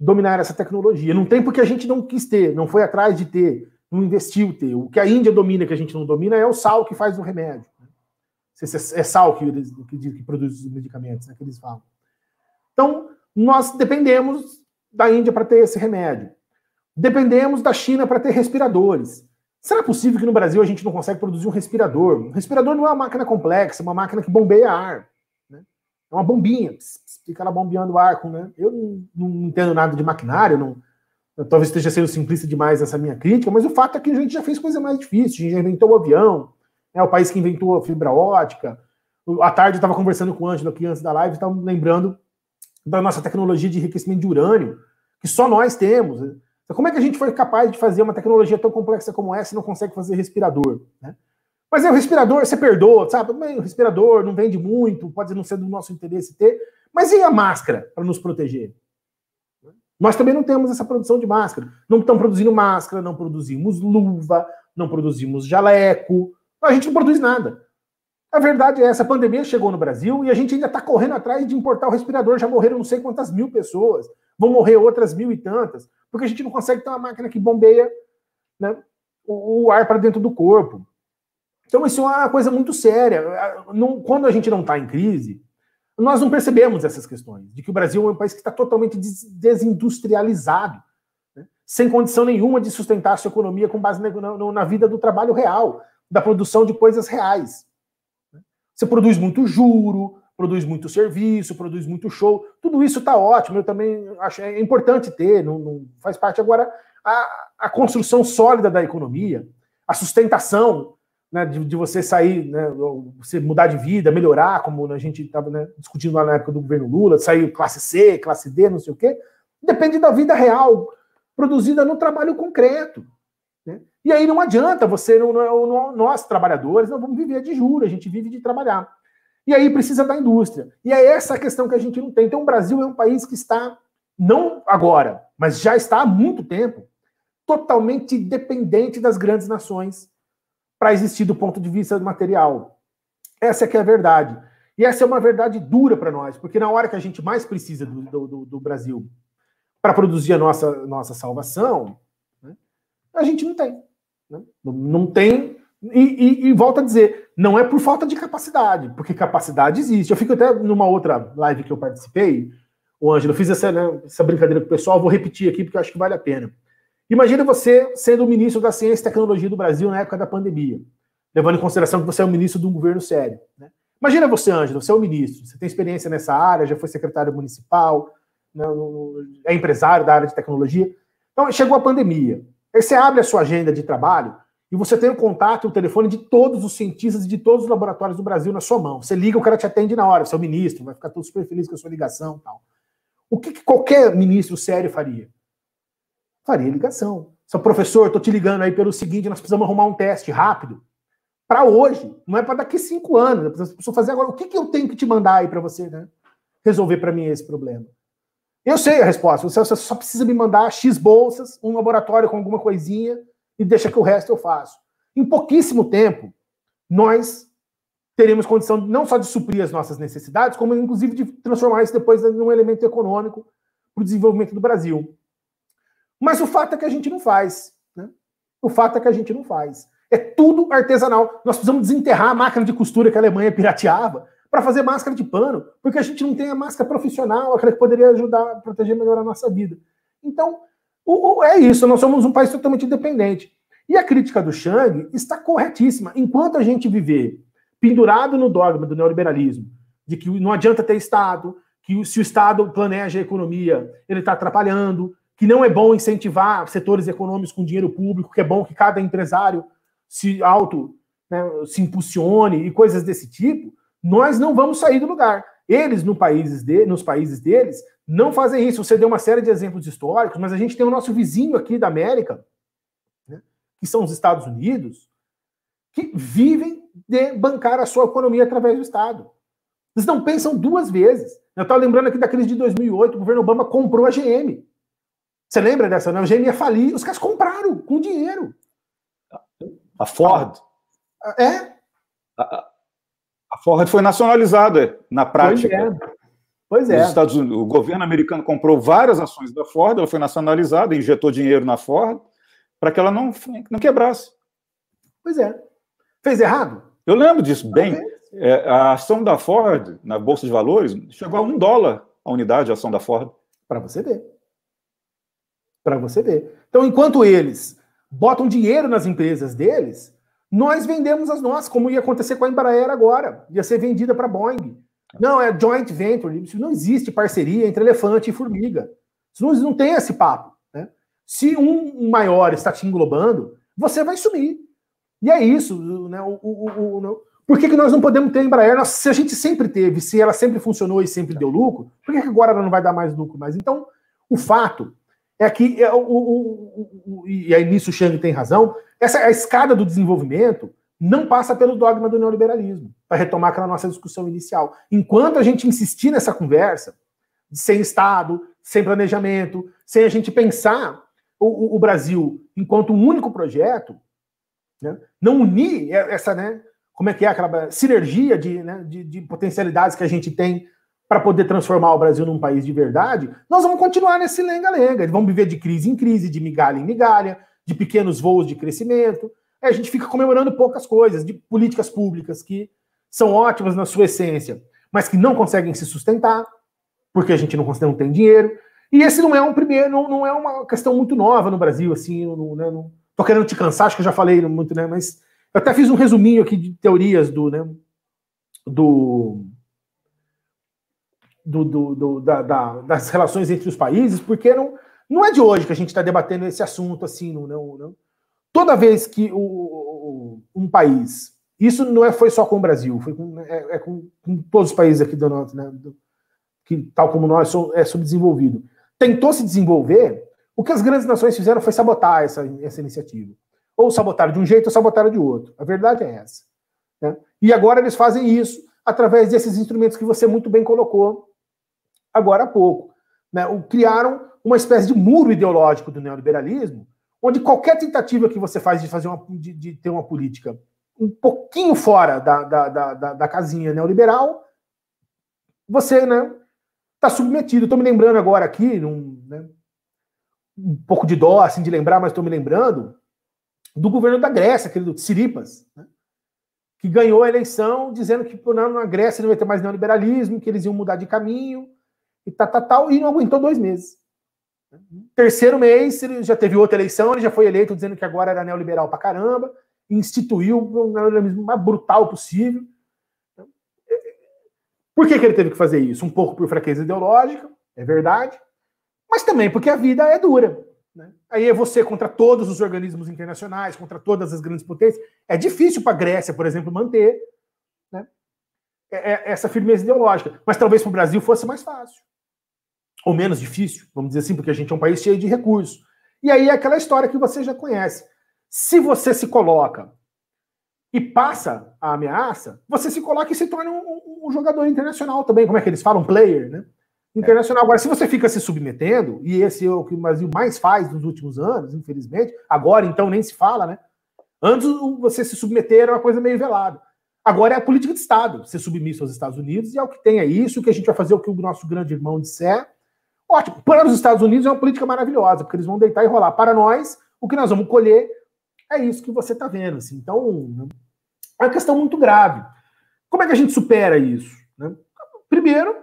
Speaker 2: dominar essa tecnologia. Não tem porque a gente não quis ter, não foi atrás de ter, não investiu ter. O que a Índia domina que a gente não domina é o sal que faz o remédio se é sal que, eles, que, que produz os medicamentos, né, que eles falam. Então, nós dependemos da Índia para ter esse remédio. Dependemos da China para ter respiradores. Será possível que no Brasil a gente não consegue produzir um respirador? Um respirador não é uma máquina complexa, é uma máquina que bombeia ar. Né? É uma bombinha, fica ela bombeando ar. né? Eu não, não entendo nada de maquinário, não, eu talvez esteja sendo simplista demais essa minha crítica, mas o fato é que a gente já fez coisa mais difícil. A gente já inventou o avião, né, o país que inventou a fibra ótica. À tarde eu estava conversando com o Ângelo aqui antes da live, estava lembrando da nossa tecnologia de enriquecimento de urânio, que só nós temos. Então, como é que a gente foi capaz de fazer uma tecnologia tão complexa como essa e não consegue fazer respirador? Né? Mas é o respirador, você perdoa, sabe? O respirador não vende muito, pode não ser do nosso interesse ter. Mas e a máscara para nos proteger? Nós também não temos essa produção de máscara. Não estão produzindo máscara, não produzimos luva, não produzimos jaleco, a gente não produz nada. A verdade é essa, a pandemia chegou no Brasil e a gente ainda está correndo atrás de importar o respirador. Já morreram não sei quantas mil pessoas, vão morrer outras mil e tantas, porque a gente não consegue ter uma máquina que bombeia né, o, o ar para dentro do corpo. Então isso é uma coisa muito séria. Não, quando a gente não está em crise, nós não percebemos essas questões, de que o Brasil é um país que está totalmente des desindustrializado, né, sem condição nenhuma de sustentar a sua economia com base na, na, na vida do trabalho real da produção de coisas reais. Você produz muito juro, produz muito serviço, produz muito show. Tudo isso está ótimo. Eu também acho é importante ter. Não, não faz parte agora a, a, construção sólida da economia, a sustentação né, de, de, você sair, né, você mudar de vida, melhorar, como a gente estava né, discutindo lá na época do governo Lula, sair classe C, classe D, não sei o quê. Depende da vida real produzida no trabalho concreto. Né? E aí não adianta você, não, não, é nós trabalhadores, não vamos viver de juros, a gente vive de trabalhar. E aí precisa da indústria. E é essa a questão que a gente não tem. Então o Brasil é um país que está, não agora, mas já está há muito tempo, totalmente dependente das grandes nações para existir do ponto de vista material. Essa é que é a verdade. E essa é uma verdade dura para nós, porque na hora que a gente mais precisa do, do, do Brasil para produzir a nossa, nossa salvação, a gente não tem. Né? Não, não tem. E, e, e volta a dizer, não é por falta de capacidade, porque capacidade existe. Eu fico até numa outra live que eu participei, o Ângelo, eu fiz essa, né, essa brincadeira com o pessoal, vou repetir aqui porque eu acho que vale a pena. Imagina você sendo o ministro da Ciência e Tecnologia do Brasil na época da pandemia, levando em consideração que você é o ministro de um governo sério. Né? Imagina você, Ângelo, você é o ministro, você tem experiência nessa área, já foi secretário municipal, né, é empresário da área de tecnologia. Então, chegou a pandemia. Aí você abre a sua agenda de trabalho e você tem o contato, o telefone de todos os cientistas e de todos os laboratórios do Brasil na sua mão. Você liga, o cara te atende na hora, seu ministro, vai ficar todo super feliz com a sua ligação tal. O que, que qualquer ministro sério faria? Faria ligação. Seu professor, estou te ligando aí pelo seguinte, nós precisamos arrumar um teste rápido. Para hoje, não é para daqui cinco anos. Eu preciso fazer agora. O que, que eu tenho que te mandar aí para você, né? Resolver para mim esse problema. Eu sei a resposta. Você só precisa me mandar X bolsas, um laboratório com alguma coisinha e deixa que o resto eu faço. Em pouquíssimo tempo, nós teremos condição não só de suprir as nossas necessidades, como inclusive de transformar isso depois em um elemento econômico para o desenvolvimento do Brasil. Mas o fato é que a gente não faz. Né? O fato é que a gente não faz. É tudo artesanal. Nós precisamos desenterrar a máquina de costura que a Alemanha pirateava para fazer máscara de pano, porque a gente não tem a máscara profissional, aquela que poderia ajudar a proteger melhor a nossa vida. Então, o, o, é isso, nós somos um país totalmente independente. E a crítica do Chang está corretíssima. Enquanto a gente viver pendurado no dogma do neoliberalismo, de que não adianta ter Estado, que se o Estado planeja a economia, ele está atrapalhando, que não é bom incentivar setores econômicos com dinheiro público, que é bom que cada empresário se auto né, se impulsione e coisas desse tipo, nós não vamos sair do lugar. Eles, no países de, nos países deles, não fazem isso. Você deu uma série de exemplos históricos, mas a gente tem o nosso vizinho aqui da América, né, que são os Estados Unidos, que vivem de bancar a sua economia através do Estado. Eles não pensam duas vezes. Eu estava lembrando aqui da crise de 2008, o governo Obama comprou a GM. Você lembra dessa? Não? A GM ia falir, os caras compraram com dinheiro.
Speaker 1: A Ford. É? A Ford foi nacionalizada na prática. Pois é.
Speaker 2: Pois é. Estados
Speaker 1: Unidos, o governo americano comprou várias ações da Ford, ela foi nacionalizada, injetou dinheiro na Ford para que ela não, não quebrasse. Pois é. Fez errado? Eu lembro disso bem. É, a ação da Ford na Bolsa de Valores chegou a um dólar
Speaker 2: a unidade, a ação da Ford. Para você ver. Para você ver. Então, enquanto eles botam dinheiro nas empresas deles, nós vendemos as nossas, como ia acontecer com a Embraer agora, ia ser vendida para a Boeing. Não, é joint venture, isso não existe parceria entre elefante e formiga. Isso não, não tem esse papo. Né? Se um maior está te englobando, você vai sumir. E é isso. Né? O, o, o, né? por que, que nós não podemos ter a Embraer? se a gente sempre teve, se ela sempre funcionou e sempre deu lucro, por que, que agora ela não vai dar mais lucro? Mas então, o fato é que é, o, o, o, e aí nisso o Chang tem razão. Essa a escada do desenvolvimento não passa pelo dogma do neoliberalismo, para retomar aquela nossa discussão inicial. Enquanto a gente insistir nessa conversa, sem Estado, sem planejamento, sem a gente pensar o, o Brasil enquanto um único projeto, né, não unir essa, né, como é que é aquela sinergia de, né, de, de potencialidades que a gente tem para poder transformar o Brasil num país de verdade, nós vamos continuar nesse lenga-lenga. Vamos viver de crise em crise, de migalha em migalha, de pequenos voos de crescimento. a gente fica comemorando poucas coisas, de políticas públicas que são ótimas na sua essência, mas que não conseguem se sustentar, porque a gente não, não tem dinheiro. E esse não é um primeiro, não, não é uma questão muito nova no Brasil, assim, não, né, não, tô querendo te cansar, acho que eu já falei muito, né, mas eu até fiz um resuminho aqui de teorias do, né, do do, do, do da, da, das relações entre os países, porque não, não é de hoje que a gente está debatendo esse assunto assim, não, não, não. Toda vez que o, o, um país, isso não é, foi só com o Brasil, foi com, é, é com, com, todos os países aqui do norte, né, do, que tal como nós é subdesenvolvido, tentou se desenvolver, o que as grandes nações fizeram foi sabotar essa, essa iniciativa. Ou sabotaram de um jeito ou sabotaram de outro. A verdade é essa. Né? E agora eles fazem isso através desses instrumentos que você muito bem colocou, agora há pouco. Né? Criaram uma espécie de muro ideológico do neoliberalismo, onde qualquer tentativa que você faz de fazer uma, de, de ter uma política um pouquinho fora da, da, da, da casinha neoliberal, você né, está submetido. Estou me lembrando agora aqui, num, né, um pouco de dó assim, de lembrar, mas estou me lembrando do governo da Grécia, aquele do Tsiripas, né, que ganhou a eleição dizendo que na Grécia não vai ter mais neoliberalismo, que eles iam mudar de caminho e tal, tá, tal, tá, tá, e não aguentou dois meses. Terceiro mês, ele já teve outra eleição, ele já foi eleito dizendo que agora era neoliberal pra caramba, instituiu o neoliberalismo mais brutal possível. Então, é, é, por que, que ele teve que fazer isso? Um pouco por fraqueza ideológica, é verdade, mas também porque a vida é dura. Né? Aí é você contra todos os organismos internacionais, contra todas as grandes potências. É difícil para a Grécia, por exemplo, manter né? É, essa firmeza ideológica. Mas talvez para o Brasil fosse mais fácil ou menos difícil, vamos dizer assim, porque a gente é um país cheio de recursos. E aí é aquela história que você já conhece. Se você se coloca e passa a ameaça, você se coloca e se torna um, um jogador internacional também. Como é que eles falam? Player, né? Internacional. É. Agora, se você fica se submetendo, e esse é o que o Brasil mais faz nos últimos anos, infelizmente, agora então nem se fala, né? Antes você se submeter era uma coisa meio velada. Agora é a política de Estado, ser submisso aos Estados Unidos e é o que tem é isso, que a gente vai fazer o que o nosso grande irmão disser, Ótimo. Para os Estados Unidos é uma política maravilhosa, porque eles vão deitar e rolar. Para nós, o que nós vamos colher é isso que você está vendo. Assim. Então, é uma questão muito grave. Como é que a gente supera isso? Né? Primeiro,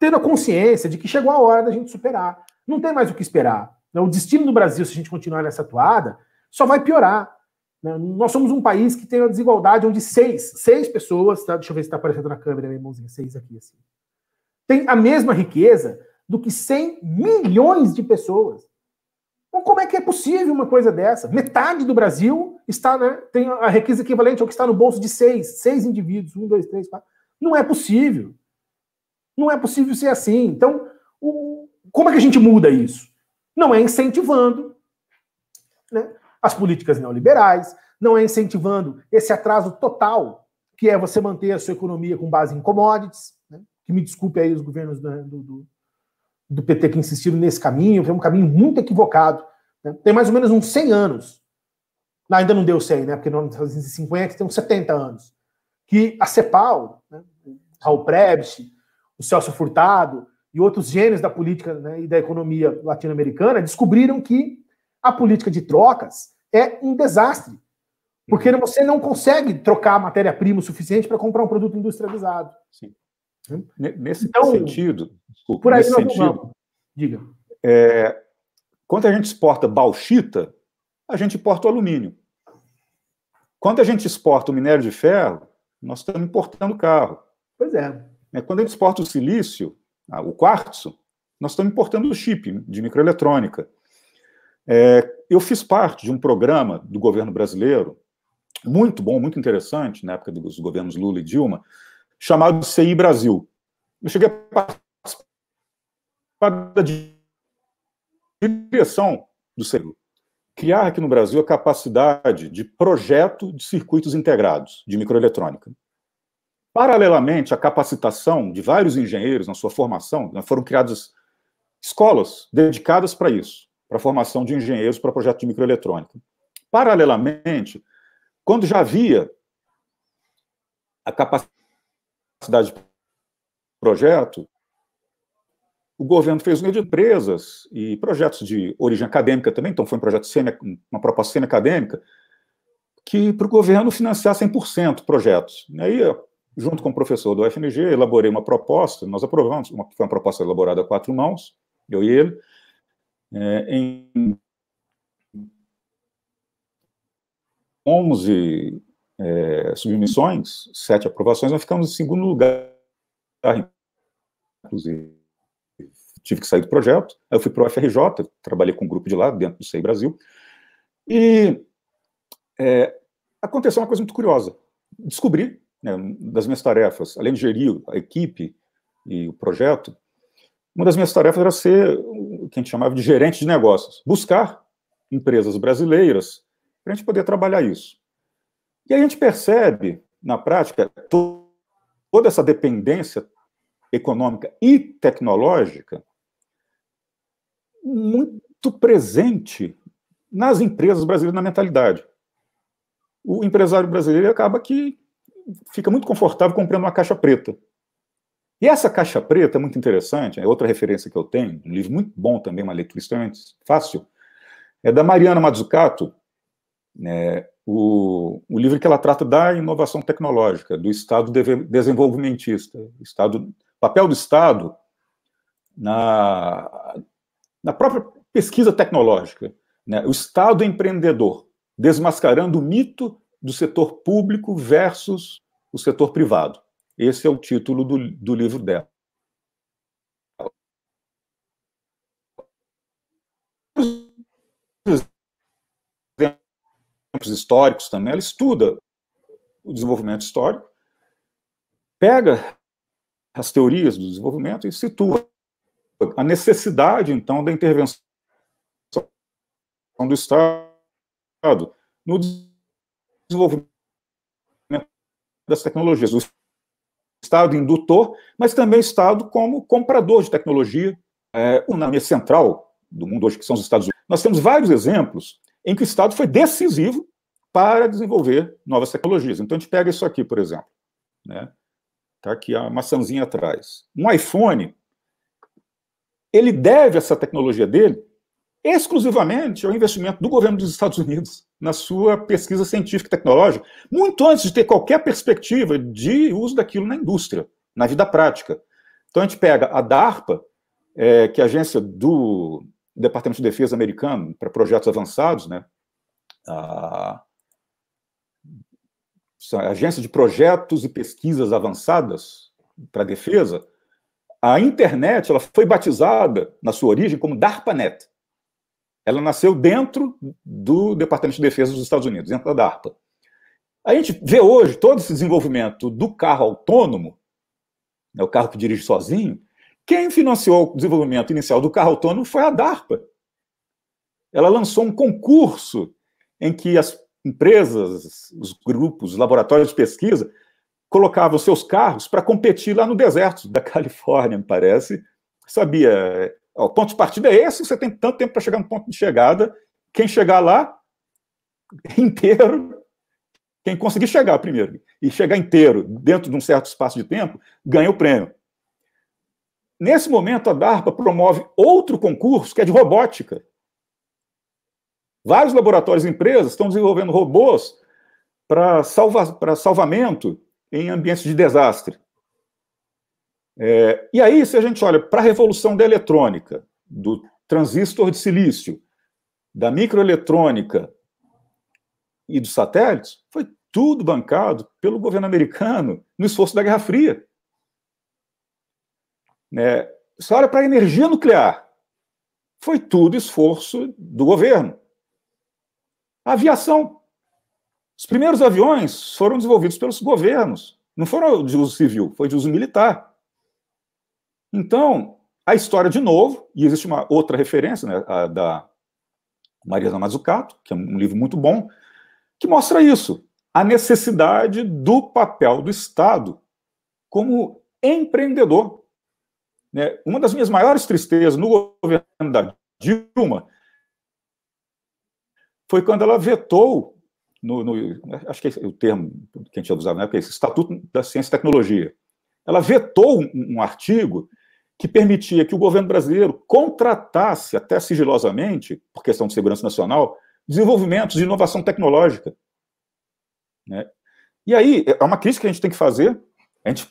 Speaker 2: tendo a consciência de que chegou a hora da gente superar. Não tem mais o que esperar. Né? O destino do Brasil, se a gente continuar nessa atuada, só vai piorar. Né? Nós somos um país que tem uma desigualdade onde seis, seis pessoas, tá? deixa eu ver se está aparecendo na câmera, minha mãozinha, seis aqui, assim, tem a mesma riqueza do que 100 milhões de pessoas. Então, como é que é possível uma coisa dessa? Metade do Brasil está, né, tem a requisa equivalente ao que está no bolso de seis, seis indivíduos, um, dois, três, quatro. Não é possível. Não é possível ser assim. Então, o, como é que a gente muda isso? Não é incentivando né, as políticas neoliberais, não é incentivando esse atraso total que é você manter a sua economia com base em commodities, né, que me desculpe aí os governos do, do, do PT que insistiram nesse caminho, foi é um caminho muito equivocado. Né? Tem mais ou menos uns 100 anos, não, ainda não deu 100, né? porque não é de 1950 tem uns 70 anos, que a CEPAL, né? Raul Prebs, o Celso Furtado e outros gênios da política né, e da economia latino-americana descobriram que a política de trocas é um desastre. Porque uhum. você não consegue trocar matéria-prima o suficiente para comprar um produto industrializado. Sim. Nesse então, sentido,
Speaker 1: desculpa, por aí nesse sentido, diga. É, quando a gente exporta bauxita, a gente importa o alumínio. Quando a gente exporta o minério de ferro, nós estamos importando carro. Pois é. é. Quando a gente exporta o silício, ah, o quartzo, nós estamos importando o chip de microeletrônica. É, eu fiz parte de um programa do governo brasileiro, muito bom, muito interessante, na época dos governos Lula e Dilma, chamado CI Brasil. Eu cheguei a participar da direção do CI. Criar aqui no Brasil a capacidade de projeto de circuitos integrados de microeletrônica. Paralelamente à capacitação de vários engenheiros na sua formação, né, foram criadas escolas dedicadas para isso, para a formação de engenheiros para projeto de microeletrônica. Paralelamente, quando já havia a capacidade capacidade de projeto, o governo fez um de empresas e projetos de origem acadêmica também, então foi um projeto semi, uma proposta semi-acadêmica, que para o governo financiar 100% projetos. E aí, junto com o professor do FNG elaborei uma proposta, nós aprovamos, uma, foi uma proposta elaborada a quatro mãos, eu e ele, é, em 11 é, submissões, sete aprovações, nós ficamos em segundo lugar, inclusive. Tive que sair do projeto, aí eu fui para o FRJ, trabalhei com um grupo de lá, dentro do SEI Brasil, e é, aconteceu uma coisa muito curiosa. Descobri, né, das minhas tarefas, além de gerir a equipe e o projeto, uma das minhas tarefas era ser o que a gente chamava de gerente de negócios, buscar empresas brasileiras para a gente poder trabalhar isso. E aí a gente percebe, na prática, toda essa dependência econômica e tecnológica
Speaker 2: muito
Speaker 1: presente nas empresas brasileiras, na mentalidade. O empresário brasileiro acaba que fica muito confortável comprando uma caixa preta. E essa caixa preta é muito interessante, é outra referência que eu tenho, um livro muito bom também, uma leitura extremamente fácil, é da Mariana Mazzucato, né, o, o livro que ela trata da inovação tecnológica, do Estado desenvolvimentista, Estado, papel do Estado na, na própria pesquisa tecnológica, né? o Estado empreendedor, desmascarando o mito do setor público versus o setor privado. Esse é o título do, do livro dela. tempos históricos também, ela estuda o desenvolvimento histórico, pega as teorias do desenvolvimento e situa a necessidade, então, da intervenção do Estado no desenvolvimento das tecnologias. O Estado indutor, mas também o Estado como comprador de tecnologia, é, na central do mundo hoje, que são os Estados Unidos. Nós temos vários exemplos em que o Estado foi decisivo para desenvolver novas tecnologias. Então, a gente pega isso aqui, por exemplo. Né? Tá aqui a maçãzinha atrás. Um iPhone, ele deve essa tecnologia dele exclusivamente ao investimento do governo dos Estados Unidos na sua pesquisa científica e tecnológica, muito antes de ter qualquer perspectiva de uso daquilo na indústria, na vida prática. Então a gente pega a DARPA, é, que é a agência do do Departamento de Defesa americano para projetos avançados, né? A, agência de projetos e pesquisas avançadas para a defesa, a internet ela foi batizada na sua origem como DARPANET. Ela nasceu dentro do Departamento de Defesa dos Estados Unidos, dentro da DARPA. A gente vê hoje todo esse desenvolvimento do carro autônomo, né, o carro que dirige sozinho, quem financiou o desenvolvimento inicial do carro autônomo foi a DARPA. Ela lançou um concurso em que as empresas, os grupos, os laboratórios de pesquisa colocavam seus carros para competir lá no deserto da Califórnia, me parece. Sabia, o ponto de partida é esse, você tem tanto tempo para chegar no ponto de chegada, quem chegar lá inteiro, quem conseguir chegar primeiro e chegar inteiro dentro de um certo espaço de tempo, ganha o prêmio. Nesse momento, a DARPA promove outro concurso, que é de robótica. Vários laboratórios e empresas estão desenvolvendo robôs para salva salvamento em ambientes de desastre. É, e aí, se a gente olha para a revolução da eletrônica, do transistor de silício, da microeletrônica e dos satélites, foi tudo bancado pelo governo americano no esforço da Guerra Fria. Né? Você olha para a energia nuclear. Foi tudo esforço do governo. A aviação. Os primeiros aviões foram desenvolvidos pelos governos. Não foram de uso civil, foi de uso militar. Então, a história de novo, e existe uma outra referência né, da Maria da Mazzucato, que é um livro muito bom, que mostra isso, a necessidade do papel do Estado como empreendedor. Né? Uma das minhas maiores tristezas no governo da Dilma foi quando ela vetou, no, no, acho que é o termo que a gente usava na época, é esse Estatuto da Ciência e Tecnologia. Ela vetou um, um artigo que permitia que o governo brasileiro contratasse, até sigilosamente, por questão de segurança nacional, desenvolvimentos de inovação tecnológica. Né? E aí, é uma crítica que a gente tem que fazer, a gente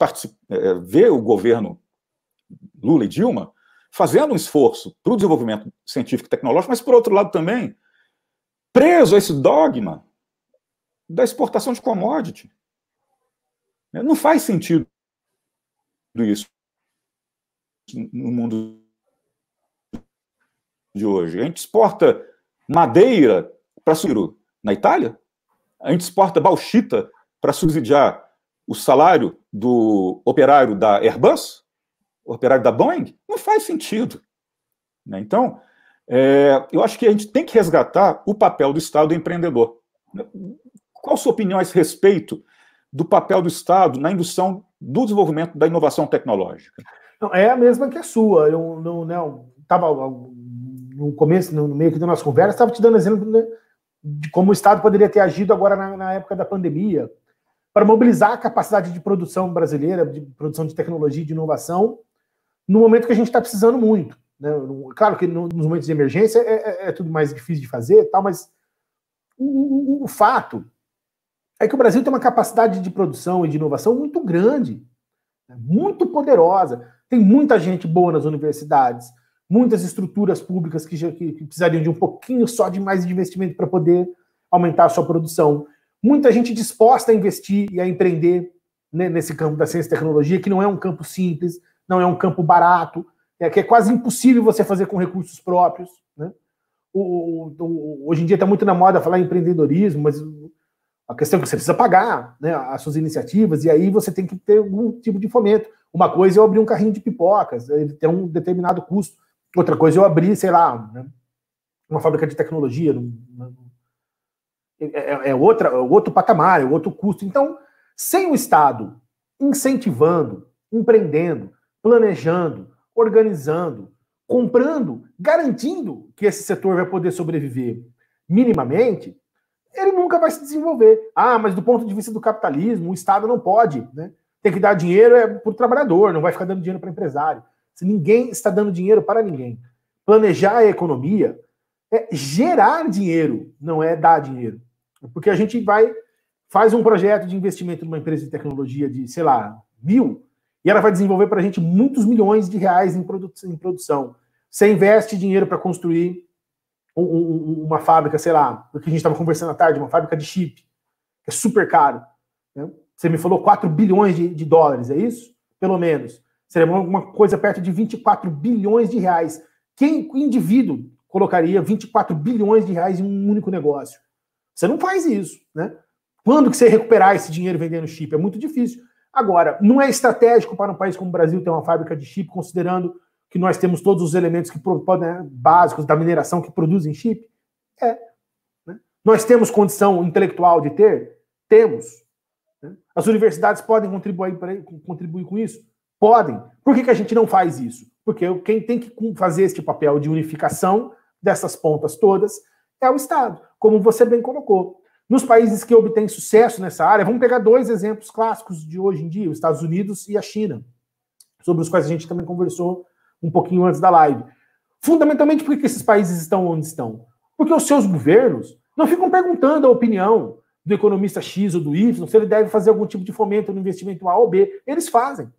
Speaker 1: é, é, vê o governo Lula e Dilma, fazendo um esforço para o desenvolvimento científico e tecnológico, mas, por outro lado, também preso a esse dogma da exportação de commodity. Né? Não faz sentido isso no mundo de hoje. A gente exporta madeira para suíro na Itália. A gente exporta bauxita para subsidiar o salário do operário da Airbus operário da Boeing? Não faz sentido. Né? Então, é, eu acho que a gente tem que resgatar o papel do Estado empreendedor. Qual a sua opinião a esse respeito do papel do Estado na indução do desenvolvimento da inovação tecnológica?
Speaker 2: Não, é a mesma que a sua. Eu não, né, no começo, no meio aqui da nossa conversa, estava te dando exemplo né, de como o Estado poderia ter agido agora na, na época da pandemia para mobilizar a capacidade de produção brasileira, de produção de tecnologia e de inovação no momento que a gente está precisando muito. Né? Claro que nos momentos de emergência é, é, é, tudo mais difícil de fazer, tal, mas o, o, o fato é que o Brasil tem uma capacidade de produção e de inovação muito grande, né? muito poderosa. Tem muita gente boa nas universidades, muitas estruturas públicas que, já, que, que precisariam de um pouquinho só de mais investimento para poder aumentar a sua produção. Muita gente disposta a investir e a empreender né, nesse campo da ciência e tecnologia, que não é um campo simples, não é um campo barato, é que é quase impossível você fazer com recursos próprios. Né? O, o, hoje em dia está muito na moda falar em empreendedorismo, mas a questão é que você precisa pagar né, as suas iniciativas, e aí você tem que ter algum tipo de fomento. Uma coisa é eu abrir um carrinho de pipocas, ele tem um determinado custo. Outra coisa é eu abrir, sei lá, né, uma fábrica de tecnologia. É, é, é, outra, é outro patamar, é outro custo. Então, sem o Estado incentivando, empreendendo, planejando, organizando, comprando, garantindo que esse setor vai poder sobreviver minimamente, ele nunca vai se desenvolver. Ah, mas do ponto de vista do capitalismo, o Estado não pode, né? Tem que dar dinheiro é para o trabalhador, não vai ficar dando dinheiro para empresário. Se ninguém está dando dinheiro para ninguém. Planejar a economia é gerar dinheiro, não é dar dinheiro. Porque a gente vai faz um projeto de investimento numa empresa de tecnologia de, sei lá, mil, e ela vai desenvolver para a gente muitos milhões de reais em, produ em produção. Você investe dinheiro para construir um, um, uma fábrica, sei lá, do que a gente estava conversando à tarde, uma fábrica de chip. que É super caro. Né? Você me falou 4 bilhões de, de dólares, é isso? Pelo menos. Seria alguma coisa perto de 24 bilhões de reais. Quem indivíduo colocaria 24 bilhões de reais em um único negócio? Você não faz isso, né? Quando que você recuperar esse dinheiro vendendo chip? É muito difícil. Agora, não é estratégico para um país como o Brasil ter uma fábrica de chip, considerando que nós temos todos os elementos que né, básicos da mineração que produzem chip? É. Né? Nós temos condição intelectual de ter? Temos. Né? As universidades podem contribuir, pra, contribuir com isso? Podem. Por que, que a gente não faz isso? Porque quem tem que fazer este papel de unificação dessas pontas todas é o Estado, como você bem colocou. Nos países que obtêm sucesso nessa área, vamos pegar dois exemplos clássicos de hoje em dia, os Estados Unidos e a China, sobre os quais a gente também conversou um pouquinho antes da live. Fundamentalmente, por que esses países estão onde estão? Porque os seus governos não ficam perguntando a opinião do economista X ou do Y, se ele deve fazer algum tipo de fomento no investimento A ou B. Eles fazem.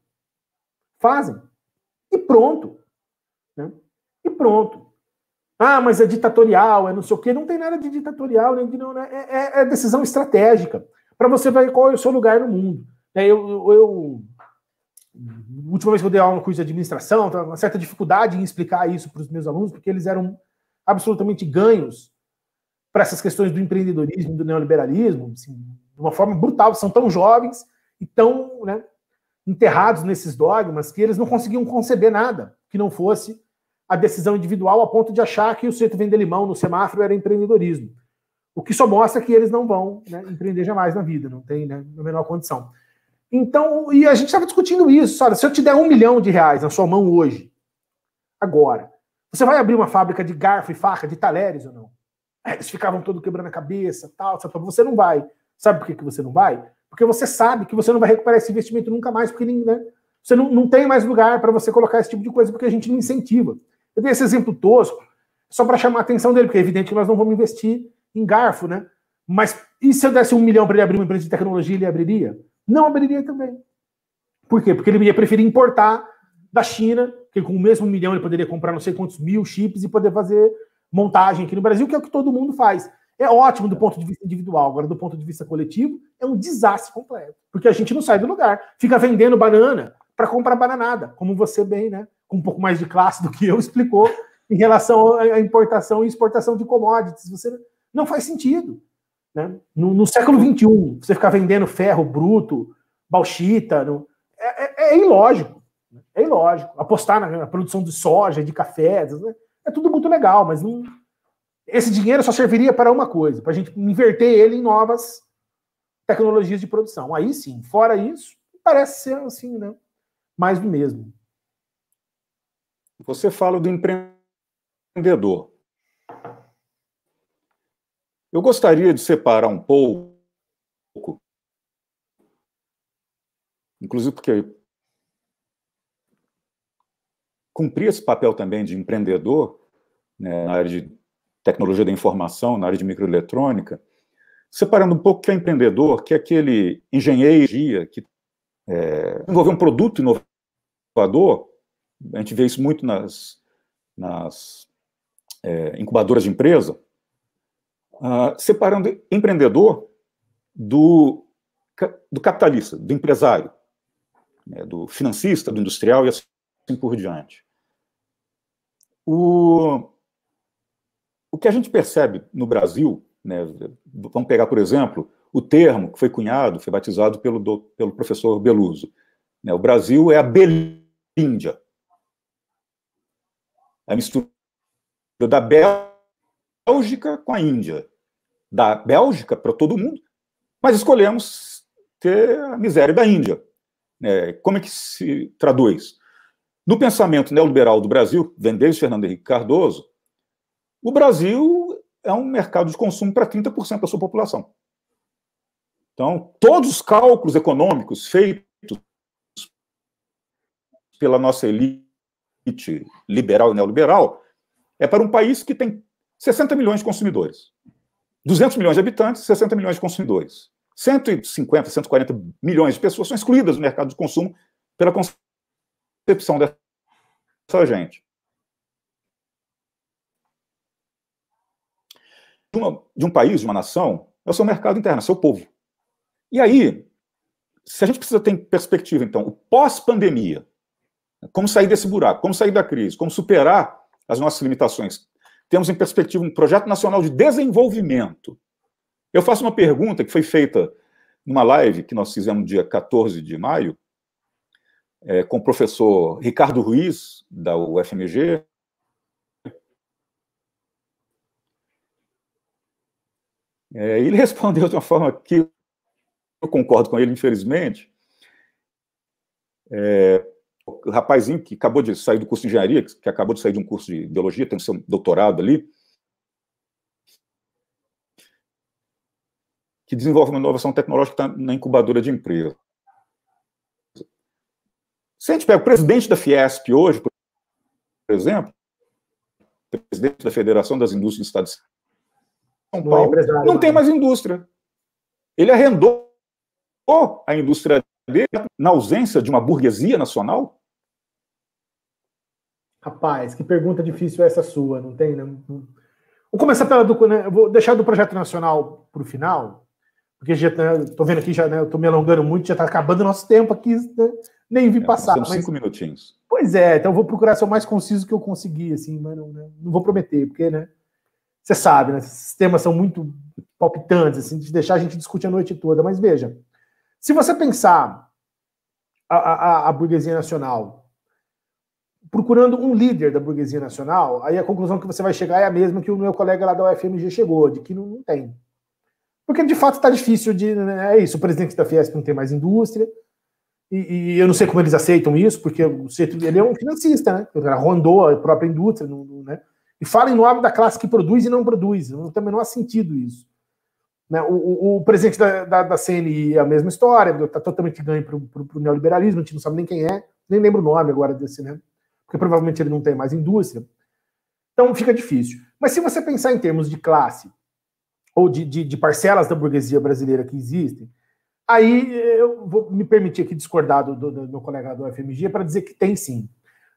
Speaker 2: Fazem. E pronto. Né? E pronto. Ah, mas é ditatorial, é não sei o quê. Não tem nada de ditatorial, nem de, não, né? é, é, é, decisão estratégica para você ver qual é o seu lugar no mundo. É, eu, eu, eu, última vez que eu dei aula no curso de administração, tava uma certa dificuldade em explicar isso para os meus alunos, porque eles eram absolutamente ganhos para essas questões do empreendedorismo, do neoliberalismo, assim, de uma forma brutal. São tão jovens e tão né, enterrados nesses dogmas que eles não conseguiam conceber nada que não fosse a decisão individual a ponto de achar que o sujeito vender limão no semáforo era empreendedorismo. O que só mostra que eles não vão né, empreender jamais na vida, não tem né, a menor condição. Então, e a gente estava discutindo isso. Olha, se eu te der um milhão de reais na sua mão hoje, agora, você vai abrir uma fábrica de garfo e faca, de talheres ou não? É, eles ficavam todo quebrando a cabeça, tal, sabe? Você não vai. Sabe por que, que você não vai? Porque você sabe que você não vai recuperar esse investimento nunca mais, porque nem, né, você não, não tem mais lugar para você colocar esse tipo de coisa, porque a gente não incentiva. Eu dei esse exemplo tosco só para chamar a atenção dele, porque é evidente que nós não vamos investir em garfo, né? Mas e se eu desse um milhão para ele abrir uma empresa de tecnologia, ele abriria? Não abriria também. Por quê? Porque ele ia preferir importar da China, que com o mesmo milhão ele poderia comprar não sei quantos mil chips e poder fazer montagem aqui no Brasil, que é o que todo mundo faz. É ótimo do ponto de vista individual, agora do ponto de vista coletivo, é um desastre completo, porque a gente não sai do lugar, fica vendendo banana para comprar bananada, como você bem, né? com um pouco mais de classe do que eu, explicou em relação à importação e exportação de commodities. Você não faz sentido. Né? No, no século XXI, você ficar vendendo ferro bruto, bauxita, é, é, é, ilógico. Né? É ilógico. Apostar na, na produção de soja, de café, né? é tudo muito legal, mas não, esse dinheiro só serviria para uma coisa, para a gente inverter ele em novas tecnologias de produção. Aí sim, fora isso, parece ser assim, né? Mais do mesmo.
Speaker 1: Você fala do empreendedor. Eu gostaria de separar um pouco, inclusive porque cumprir esse papel também de empreendedor né, na área de tecnologia da informação, na área de microeletrônica, separando um pouco que é empreendedor, que é aquele engenheiro que é, um produto inovador a gente vê isso muito nas, nas é, incubadoras de empresa, uh, separando empreendedor do, do capitalista, do empresário, né, do financista, do industrial e assim por diante. O, o que a gente percebe no Brasil, né, vamos pegar, por exemplo, o termo que foi cunhado, foi batizado pelo, do, pelo professor Beluso. Né, o Brasil é a Belíndia a mistura da Bélgica com a Índia, da Bélgica para todo mundo, mas escolhemos ter a miséria da Índia. Né? Como é que se traduz? No pensamento neoliberal do Brasil, vem desde Fernando Henrique Cardoso, o Brasil é um mercado de consumo para 30% da sua população. Então, todos os cálculos econômicos feitos pela nossa elite elite liberal e neoliberal é para um país que tem 60 milhões de consumidores. 200 milhões de habitantes, 60 milhões de consumidores. 150, 140 milhões de pessoas são excluídas do mercado de consumo pela concepção dessa gente. De, uma, de um país, de uma nação, é o seu mercado interno, é o seu povo. E aí, se a gente precisa ter perspectiva, então, o pós-pandemia, como sair desse buraco? Como sair da crise? Como superar as nossas limitações? Temos em perspectiva um projeto nacional de desenvolvimento. Eu faço uma pergunta que foi feita numa live que nós fizemos dia 14 de maio, é, com o professor Ricardo Ruiz, da UFMG. É, ele respondeu de uma forma que eu concordo com ele, infelizmente. É, o rapazinho que acabou de sair do curso de engenharia, que acabou de sair de um curso de biologia, tem seu doutorado ali, que desenvolve uma inovação tecnológica está na incubadora de empresa. Se a gente pega o presidente da Fiesp hoje, por exemplo, presidente da Federação das Indústrias do Estado de São Paulo, não, é não tem mais indústria. Ele arrendou a indústria na ausência de uma burguesia nacional?
Speaker 2: Rapaz, que pergunta difícil é essa sua, não tem? Não, não... Vou começar pela do. Né, vou deixar do projeto nacional para o final, porque já tá, estou né, vendo aqui, já né, estou me alongando muito, já está acabando o nosso tempo aqui, né, nem vi é, tá passar. São cinco
Speaker 1: minutinhos.
Speaker 2: Pois é, então vou procurar ser o mais conciso que eu conseguir, assim, mas não, né, não vou prometer, porque, né? Você sabe, né? Esses temas são muito palpitantes, assim, de deixar a gente discutir a noite toda, mas veja. Se você pensar a, a, a burguesia nacional procurando um líder da burguesia nacional, aí a conclusão que você vai chegar é a mesma que o meu colega lá da UFMG chegou, de que não, não tem. Porque de fato está difícil de. Né, é isso, o presidente da Fiesp não tem mais indústria, e, e, eu não sei como eles aceitam isso, porque o Getúlio ele é um financista, né? Ele rondou a própria indústria, não, não, né? E fala em nome da classe que produz e não produz. Não, também não há sentido isso. Né? O, o, o, presidente da, da, da, CNI é a mesma história, está totalmente ganho para o neoliberalismo, a gente não sabe nem quem é, nem lembro o nome agora desse, né? Porque provavelmente ele não tem mais indústria. Então fica difícil. Mas se você pensar em termos de classe ou de, de, de parcelas da burguesia brasileira que existem, aí eu vou me permitir aqui discordar do, do, do meu colega do FMG para dizer que tem sim.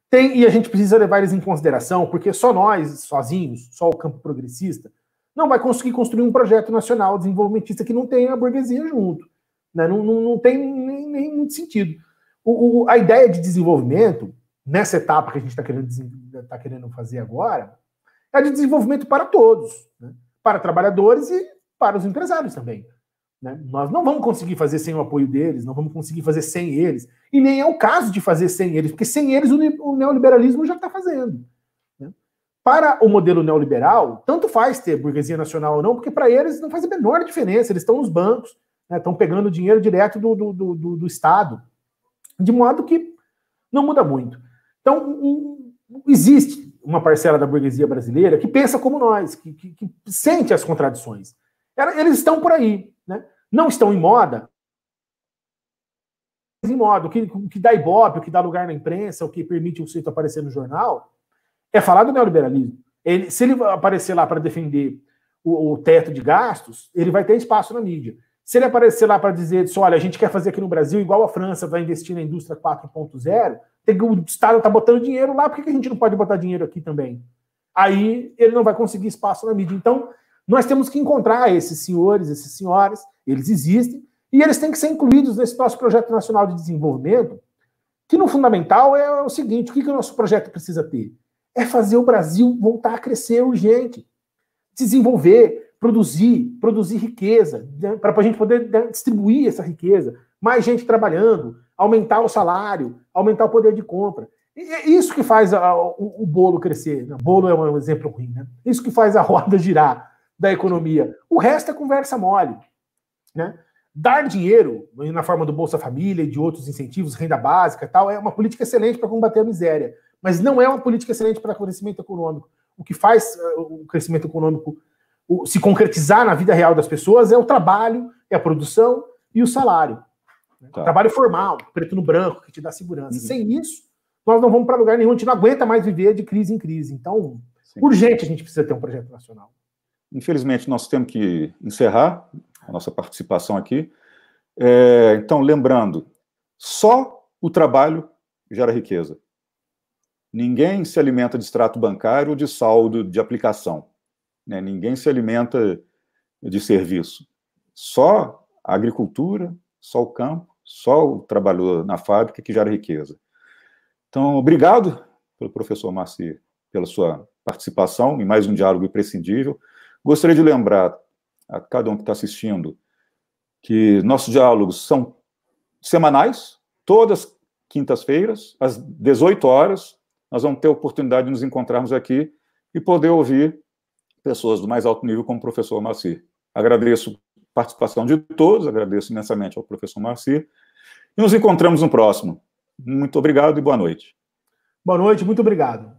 Speaker 2: Tem, e a gente precisa levar eles em consideração, porque só nós, sozinhos, só o campo progressista, não vai conseguir construir um projeto nacional desenvolvimentista que não tenha a burguesia junto. Né? Não, não, não tem nem, nem, muito sentido. O, o, a ideia de desenvolvimento, nessa etapa que a gente está querendo, tá querendo fazer agora, é de desenvolvimento para todos, né? para trabalhadores e para os empresários também. Né? Nós não vamos conseguir fazer sem o apoio deles, não vamos conseguir fazer sem eles. E nem é o caso de fazer sem eles, porque sem eles o, o neoliberalismo já está fazendo. Para o modelo neoliberal, tanto faz ter burguesia nacional ou não, porque para eles não faz a menor diferença, eles estão nos bancos, né, estão pegando dinheiro direto do, do, do, do, Estado, de modo que não muda muito. Então, um, existe uma parcela da burguesia brasileira que pensa como nós, que, que, que sente as contradições. Eles estão por aí, né? não estão em moda, em moda, o que, o que dá ibope, o que dá lugar na imprensa, o que permite o sujeito aparecer no jornal, é falar do neoliberalismo. Ele, se ele aparecer lá para defender o, o, teto de gastos, ele vai ter espaço na mídia. Se ele aparecer lá para dizer olha, a gente quer fazer aqui no Brasil igual a França vai investir na indústria 4.0, o Estado está botando dinheiro lá, por que a gente não pode botar dinheiro aqui também? Aí ele não vai conseguir espaço na mídia. Então, nós temos que encontrar esses senhores, esses senhoras, eles existem, e eles têm que ser incluídos nesse nosso projeto nacional de desenvolvimento, que no fundamental é o seguinte: o que, que o nosso projeto precisa ter? é fazer o Brasil voltar a crescer urgente, desenvolver, produzir, produzir riqueza, né, para a gente poder né, distribuir essa riqueza, mais gente trabalhando, aumentar o salário, aumentar o poder de compra. E é isso que faz a, o, o, bolo crescer. Né? Bolo é, é um exemplo ruim, né? Isso que faz a roda girar da economia. O resto é conversa mole. Né? Dar dinheiro, na forma do Bolsa Família e de outros incentivos, renda básica e tal, é uma política excelente para combater a miséria. Mas não é uma política excelente para crescimento econômico. O que faz eh, o crescimento econômico se concretizar na vida real das pessoas é o trabalho, é a produção e o salário. Né? Tá. Trabalho formal, preto no branco, que te dá segurança. Uhum. Sem isso, nós não vamos para lugar nenhum, a gente não aguenta mais viver de crise em crise. Então, Sim. urgente a gente precisa ter um projeto nacional.
Speaker 1: Infelizmente, nós temos que encerrar a nossa participação aqui. É, então, lembrando, só o trabalho gera riqueza. Ninguém se alimenta de extrato bancário ou de saldo de aplicação. Né? Ninguém se alimenta de serviço. Só a agricultura, só o campo, só o trabalhador na fábrica que gera riqueza. Então, obrigado pelo professor Marci pela sua participação em mais um diálogo imprescindível. Gostaria de lembrar a cada um que está assistindo que nossos diálogos são semanais, todas quintas-feiras, às 18 horas, nós vamos ter a oportunidade de nos encontrarmos aqui e poder ouvir pessoas do mais alto nível como o professor Marci. Agradeço a participação de todos, agradeço imensamente ao professor Marci e nos encontramos no próximo. Muito obrigado e boa noite.
Speaker 2: Boa noite, muito obrigado.